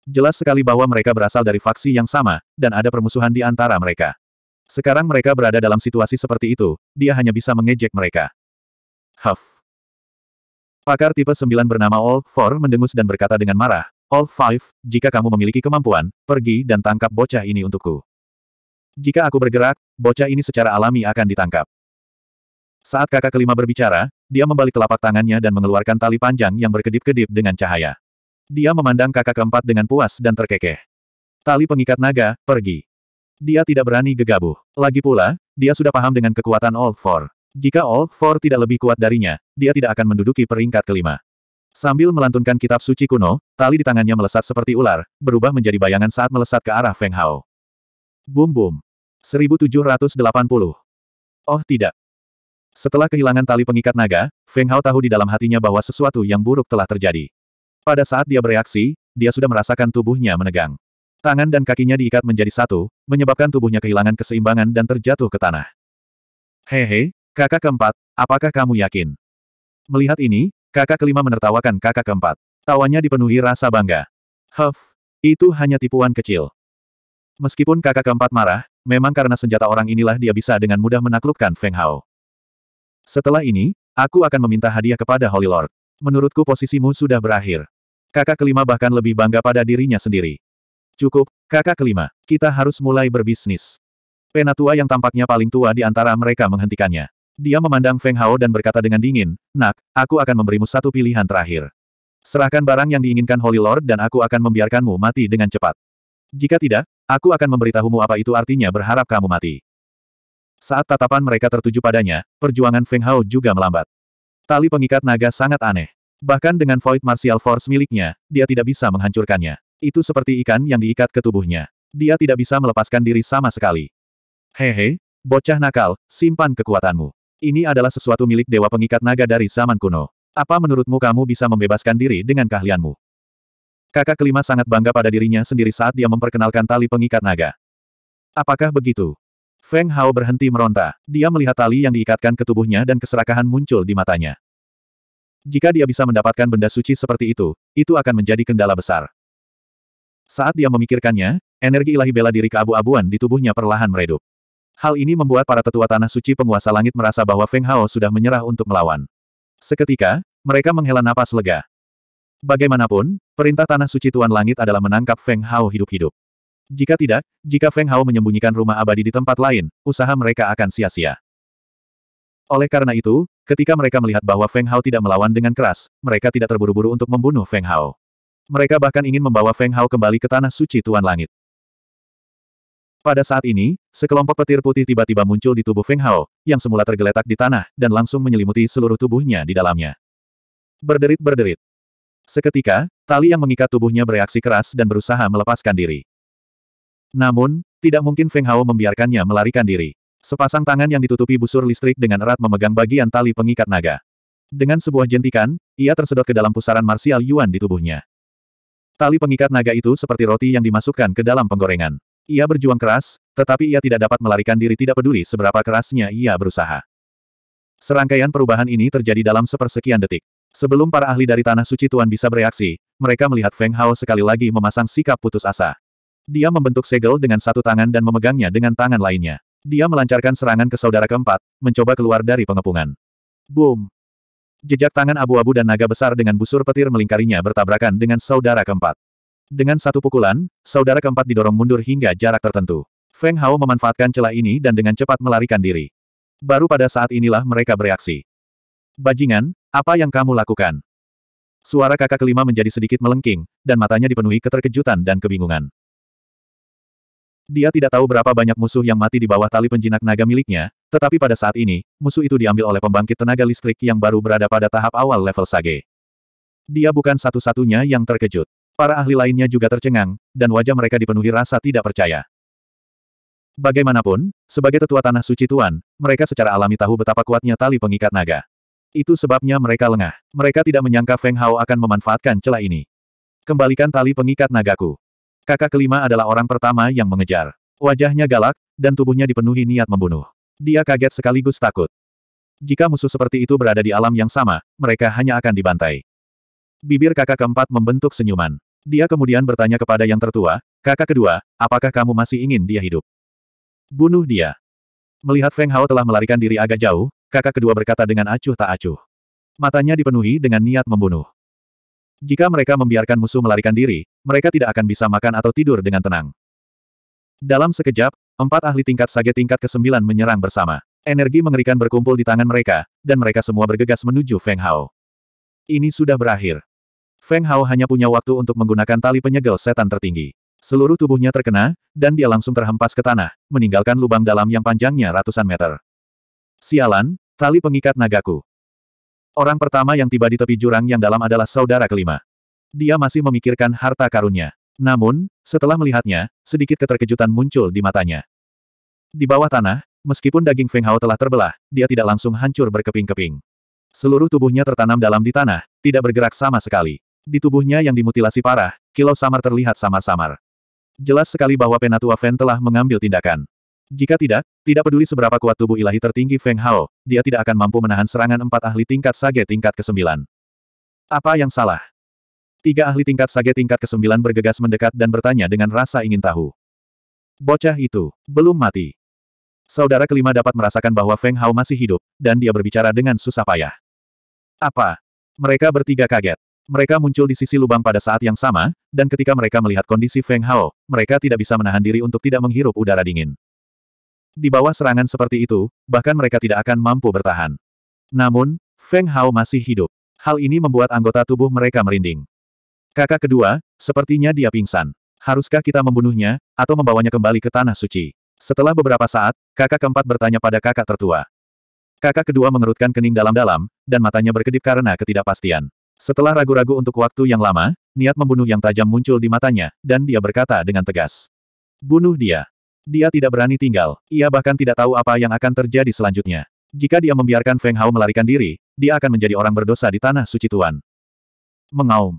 Jelas sekali bahwa mereka berasal dari faksi yang sama, dan ada permusuhan di antara mereka. Sekarang mereka berada dalam situasi seperti itu, dia hanya bisa mengejek mereka. Huff. Pakar tipe 9 bernama All Four mendengus dan berkata dengan marah, All Five, jika kamu memiliki kemampuan, pergi dan tangkap bocah ini untukku. Jika aku bergerak, bocah ini secara alami akan ditangkap. Saat kakak kelima berbicara, dia membalik telapak tangannya dan mengeluarkan tali panjang yang berkedip-kedip dengan cahaya. Dia memandang kakak keempat dengan puas dan terkekeh. Tali pengikat naga, pergi. Dia tidak berani gegabah. Lagi pula, dia sudah paham dengan kekuatan All Four. Jika All Four tidak lebih kuat darinya, dia tidak akan menduduki peringkat kelima. Sambil melantunkan kitab suci kuno, tali di tangannya melesat seperti ular, berubah menjadi bayangan saat melesat ke arah Feng Hao. Bum bum. 1780. Oh tidak, setelah kehilangan tali pengikat naga, Feng Hao tahu di dalam hatinya bahwa sesuatu yang buruk telah terjadi. Pada saat dia bereaksi, dia sudah merasakan tubuhnya menegang. Tangan dan kakinya diikat menjadi satu, menyebabkan tubuhnya kehilangan keseimbangan dan terjatuh ke tanah. Hehe, kakak keempat, apakah kamu yakin? Melihat ini, kakak kelima menertawakan kakak keempat. Tawanya dipenuhi rasa bangga. Huff, itu hanya tipuan kecil. Meskipun kakak keempat marah, memang karena senjata orang inilah dia bisa dengan mudah menaklukkan Feng Hao. Setelah ini, aku akan meminta hadiah kepada Holy Lord. Menurutku posisimu sudah berakhir. Kakak kelima bahkan lebih bangga pada dirinya sendiri. Cukup, kakak kelima, kita harus mulai berbisnis. Penatua yang tampaknya paling tua di antara mereka menghentikannya. Dia memandang Feng Hao dan berkata dengan dingin, Nak, aku akan memberimu satu pilihan terakhir. Serahkan barang yang diinginkan Holy Lord dan aku akan membiarkanmu mati dengan cepat. Jika tidak, aku akan memberitahumu apa itu artinya berharap kamu mati. Saat tatapan mereka tertuju padanya, perjuangan Feng Hao juga melambat. Tali pengikat naga sangat aneh. Bahkan dengan Void Martial Force miliknya, dia tidak bisa menghancurkannya. Itu seperti ikan yang diikat ke tubuhnya. Dia tidak bisa melepaskan diri sama sekali. Hehe, bocah nakal, simpan kekuatanmu. Ini adalah sesuatu milik Dewa Pengikat Naga dari zaman kuno. Apa menurutmu kamu bisa membebaskan diri dengan keahlianmu? Kakak kelima sangat bangga pada dirinya sendiri saat dia memperkenalkan tali pengikat naga. Apakah begitu? Feng Hao berhenti meronta. Dia melihat tali yang diikatkan ke tubuhnya dan keserakahan muncul di matanya. Jika dia bisa mendapatkan benda suci seperti itu, itu akan menjadi kendala besar. Saat dia memikirkannya, energi ilahi bela diri keabu-abuan di tubuhnya perlahan meredup. Hal ini membuat para tetua tanah suci penguasa langit merasa bahwa Feng Hao sudah menyerah untuk melawan. Seketika, mereka menghela napas lega. Bagaimanapun, perintah tanah suci Tuan Langit adalah menangkap Feng Hao hidup-hidup. Jika tidak, jika Feng Hao menyembunyikan rumah abadi di tempat lain, usaha mereka akan sia-sia. Oleh karena itu, ketika mereka melihat bahwa Feng Hao tidak melawan dengan keras, mereka tidak terburu-buru untuk membunuh Feng Hao. Mereka bahkan ingin membawa Feng Hao kembali ke tanah suci Tuan Langit. Pada saat ini, sekelompok petir putih tiba-tiba muncul di tubuh Feng Hao, yang semula tergeletak di tanah, dan langsung menyelimuti seluruh tubuhnya di dalamnya. Berderit-berderit. Seketika, tali yang mengikat tubuhnya bereaksi keras dan berusaha melepaskan diri. Namun, tidak mungkin Feng Hao membiarkannya melarikan diri. Sepasang tangan yang ditutupi busur listrik dengan erat memegang bagian tali pengikat naga. Dengan sebuah jentikan, ia tersedot ke dalam pusaran martial Yuan di tubuhnya. Tali pengikat naga itu seperti roti yang dimasukkan ke dalam penggorengan. Ia berjuang keras, tetapi ia tidak dapat melarikan diri tidak peduli seberapa kerasnya ia berusaha. Serangkaian perubahan ini terjadi dalam sepersekian detik. Sebelum para ahli dari Tanah Suci Tuan bisa bereaksi, mereka melihat Feng Hao sekali lagi memasang sikap putus asa. Dia membentuk segel dengan satu tangan dan memegangnya dengan tangan lainnya. Dia melancarkan serangan ke saudara keempat, mencoba keluar dari pengepungan. Boom! Jejak tangan abu-abu dan naga besar dengan busur petir melingkarinya bertabrakan dengan saudara keempat. Dengan satu pukulan, saudara keempat didorong mundur hingga jarak tertentu. Feng Hao memanfaatkan celah ini dan dengan cepat melarikan diri. Baru pada saat inilah mereka bereaksi. Bajingan, apa yang kamu lakukan? Suara kakak kelima menjadi sedikit melengking, dan matanya dipenuhi keterkejutan dan kebingungan. Dia tidak tahu berapa banyak musuh yang mati di bawah tali penjinak naga miliknya, tetapi pada saat ini, musuh itu diambil oleh pembangkit tenaga listrik yang baru berada pada tahap awal level Sage. Dia bukan satu-satunya yang terkejut. Para ahli lainnya juga tercengang, dan wajah mereka dipenuhi rasa tidak percaya. Bagaimanapun, sebagai tetua tanah suci Tuan, mereka secara alami tahu betapa kuatnya tali pengikat naga. Itu sebabnya mereka lengah. Mereka tidak menyangka Feng Hao akan memanfaatkan celah ini. Kembalikan tali pengikat nagaku. Kakak kelima adalah orang pertama yang mengejar. Wajahnya galak, dan tubuhnya dipenuhi niat membunuh. Dia kaget sekaligus takut. Jika musuh seperti itu berada di alam yang sama, mereka hanya akan dibantai. Bibir kakak keempat membentuk senyuman. Dia kemudian bertanya kepada yang tertua, kakak kedua, apakah kamu masih ingin dia hidup? Bunuh dia. Melihat Feng Hao telah melarikan diri agak jauh, kakak kedua berkata dengan acuh tak acuh. Matanya dipenuhi dengan niat membunuh. Jika mereka membiarkan musuh melarikan diri, mereka tidak akan bisa makan atau tidur dengan tenang. Dalam sekejap, empat ahli tingkat sage tingkat ke-9 menyerang bersama. Energi mengerikan berkumpul di tangan mereka, dan mereka semua bergegas menuju Feng Hao. Ini sudah berakhir. Feng Hao hanya punya waktu untuk menggunakan tali penyegel setan tertinggi. Seluruh tubuhnya terkena, dan dia langsung terhempas ke tanah, meninggalkan lubang dalam yang panjangnya ratusan meter. Sialan, tali pengikat nagaku. Orang pertama yang tiba di tepi jurang yang dalam adalah saudara kelima. Dia masih memikirkan harta karunnya. Namun, setelah melihatnya, sedikit keterkejutan muncul di matanya. Di bawah tanah, meskipun daging Feng Hao telah terbelah, dia tidak langsung hancur berkeping-keping. Seluruh tubuhnya tertanam dalam di tanah, tidak bergerak sama sekali. Di tubuhnya yang dimutilasi parah, kilau samar terlihat samar-samar. Jelas sekali bahwa Penatua Feng telah mengambil tindakan. Jika tidak, tidak peduli seberapa kuat tubuh ilahi tertinggi Feng Hao, dia tidak akan mampu menahan serangan empat ahli tingkat sage tingkat ke-9. Apa yang salah? Tiga ahli tingkat sage tingkat ke-9 bergegas mendekat dan bertanya dengan rasa ingin tahu. Bocah itu, belum mati. Saudara kelima dapat merasakan bahwa Feng Hao masih hidup, dan dia berbicara dengan susah payah. Apa? Mereka bertiga kaget. Mereka muncul di sisi lubang pada saat yang sama, dan ketika mereka melihat kondisi Feng Hao, mereka tidak bisa menahan diri untuk tidak menghirup udara dingin. Di bawah serangan seperti itu, bahkan mereka tidak akan mampu bertahan. Namun, Feng Hao masih hidup. Hal ini membuat anggota tubuh mereka merinding. Kakak kedua, sepertinya dia pingsan. Haruskah kita membunuhnya, atau membawanya kembali ke tanah suci? Setelah beberapa saat, kakak keempat bertanya pada kakak tertua. Kakak kedua mengerutkan kening dalam-dalam, dan matanya berkedip karena ketidakpastian. Setelah ragu-ragu untuk waktu yang lama, niat membunuh yang tajam muncul di matanya, dan dia berkata dengan tegas. Bunuh dia. Dia tidak berani tinggal, ia bahkan tidak tahu apa yang akan terjadi selanjutnya. Jika dia membiarkan Feng Hao melarikan diri, dia akan menjadi orang berdosa di tanah suci Tuan. Mengaum.